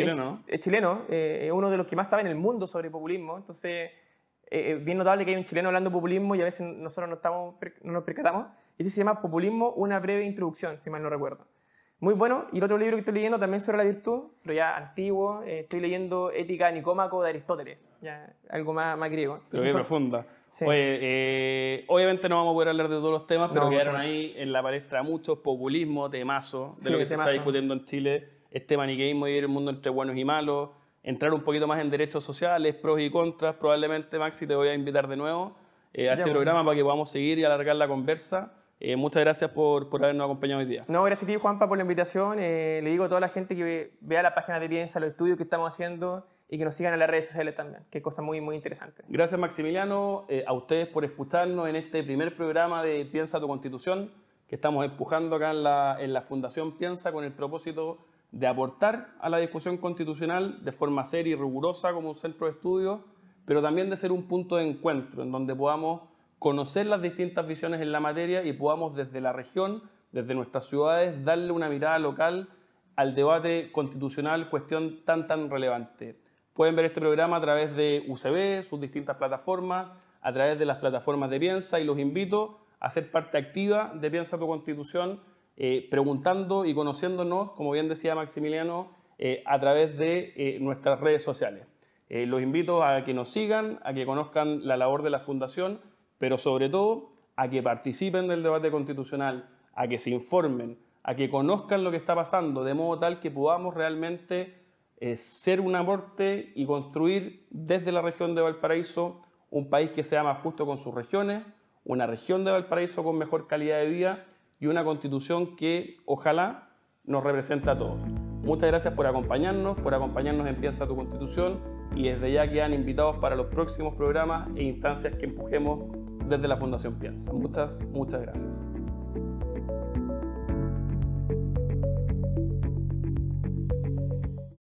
chileno, eh, es uno de los que más sabe en el mundo sobre populismo, entonces eh, eh, bien notable que hay un chileno hablando de populismo y a veces nosotros no, estamos, no nos percatamos. Ese se llama Populismo, una breve introducción, si mal no recuerdo. Muy bueno, y el otro libro que estoy leyendo también sobre la virtud, pero ya antiguo, estoy leyendo Ética Nicómaco de Aristóteles, ya algo más, más griego. Pero bien profunda. obviamente no vamos a poder hablar de todos los temas, pero vieron quedaron ahí en la palestra muchos populismo, temazo, de lo que se está discutiendo en Chile este maniqueísmo y el mundo entre buenos y malos, entrar un poquito más en derechos sociales, pros y contras. Probablemente, Maxi, te voy a invitar de nuevo eh, a este pues. programa para que podamos seguir y alargar la conversa. Eh, muchas gracias por, por, habernos acompañado hoy día. No, gracias a ti, Juanpa, por la invitación. Eh, le digo a toda la gente que vea la página de Piensa, los estudios que estamos haciendo y que nos sigan en las redes sociales también, que es cosa muy, muy interesante. Gracias, Maximiliano, a ustedes por escucharnos en este primer programa de Piensa tu Constitución, que estamos empujando acá en la, en la Fundación Piensa con el propósito de aportar a la discusión constitucional de forma seria y rigurosa como un centro de estudio, pero también de ser un punto de encuentro en donde podamos conocer las distintas visiones en la materia y podamos desde la región, desde nuestras ciudades, darle una mirada local al debate constitucional, cuestión tan tan relevante. Pueden ver este programa a través de UCB, sus distintas plataformas, a través de las plataformas de Piensa y los invito a ser parte activa de Piensa por Constitución eh, preguntando y conociéndonos, como bien decía Maximiliano, eh, a través de eh, nuestras redes sociales. los invito a que nos sigan, a que conozcan la labor de la Fundación, pero sobre todo a que participen del debate constitucional, a que se informen, a que conozcan lo que está pasando, de modo tal que podamos realmente ser un aporte y construir desde la región de Valparaíso un país que sea más justo con sus regiones, una región de Valparaíso con mejor calidad de vida y una constitución que ojalá nos represente a todos. Muchas gracias por acompañarnos, por acompañarnos en Piensa tu Constitución y desde ya quedan invitados para los próximos programas e instancias que empujemos desde la Fundación Piensa. Muchas, muchas gracias.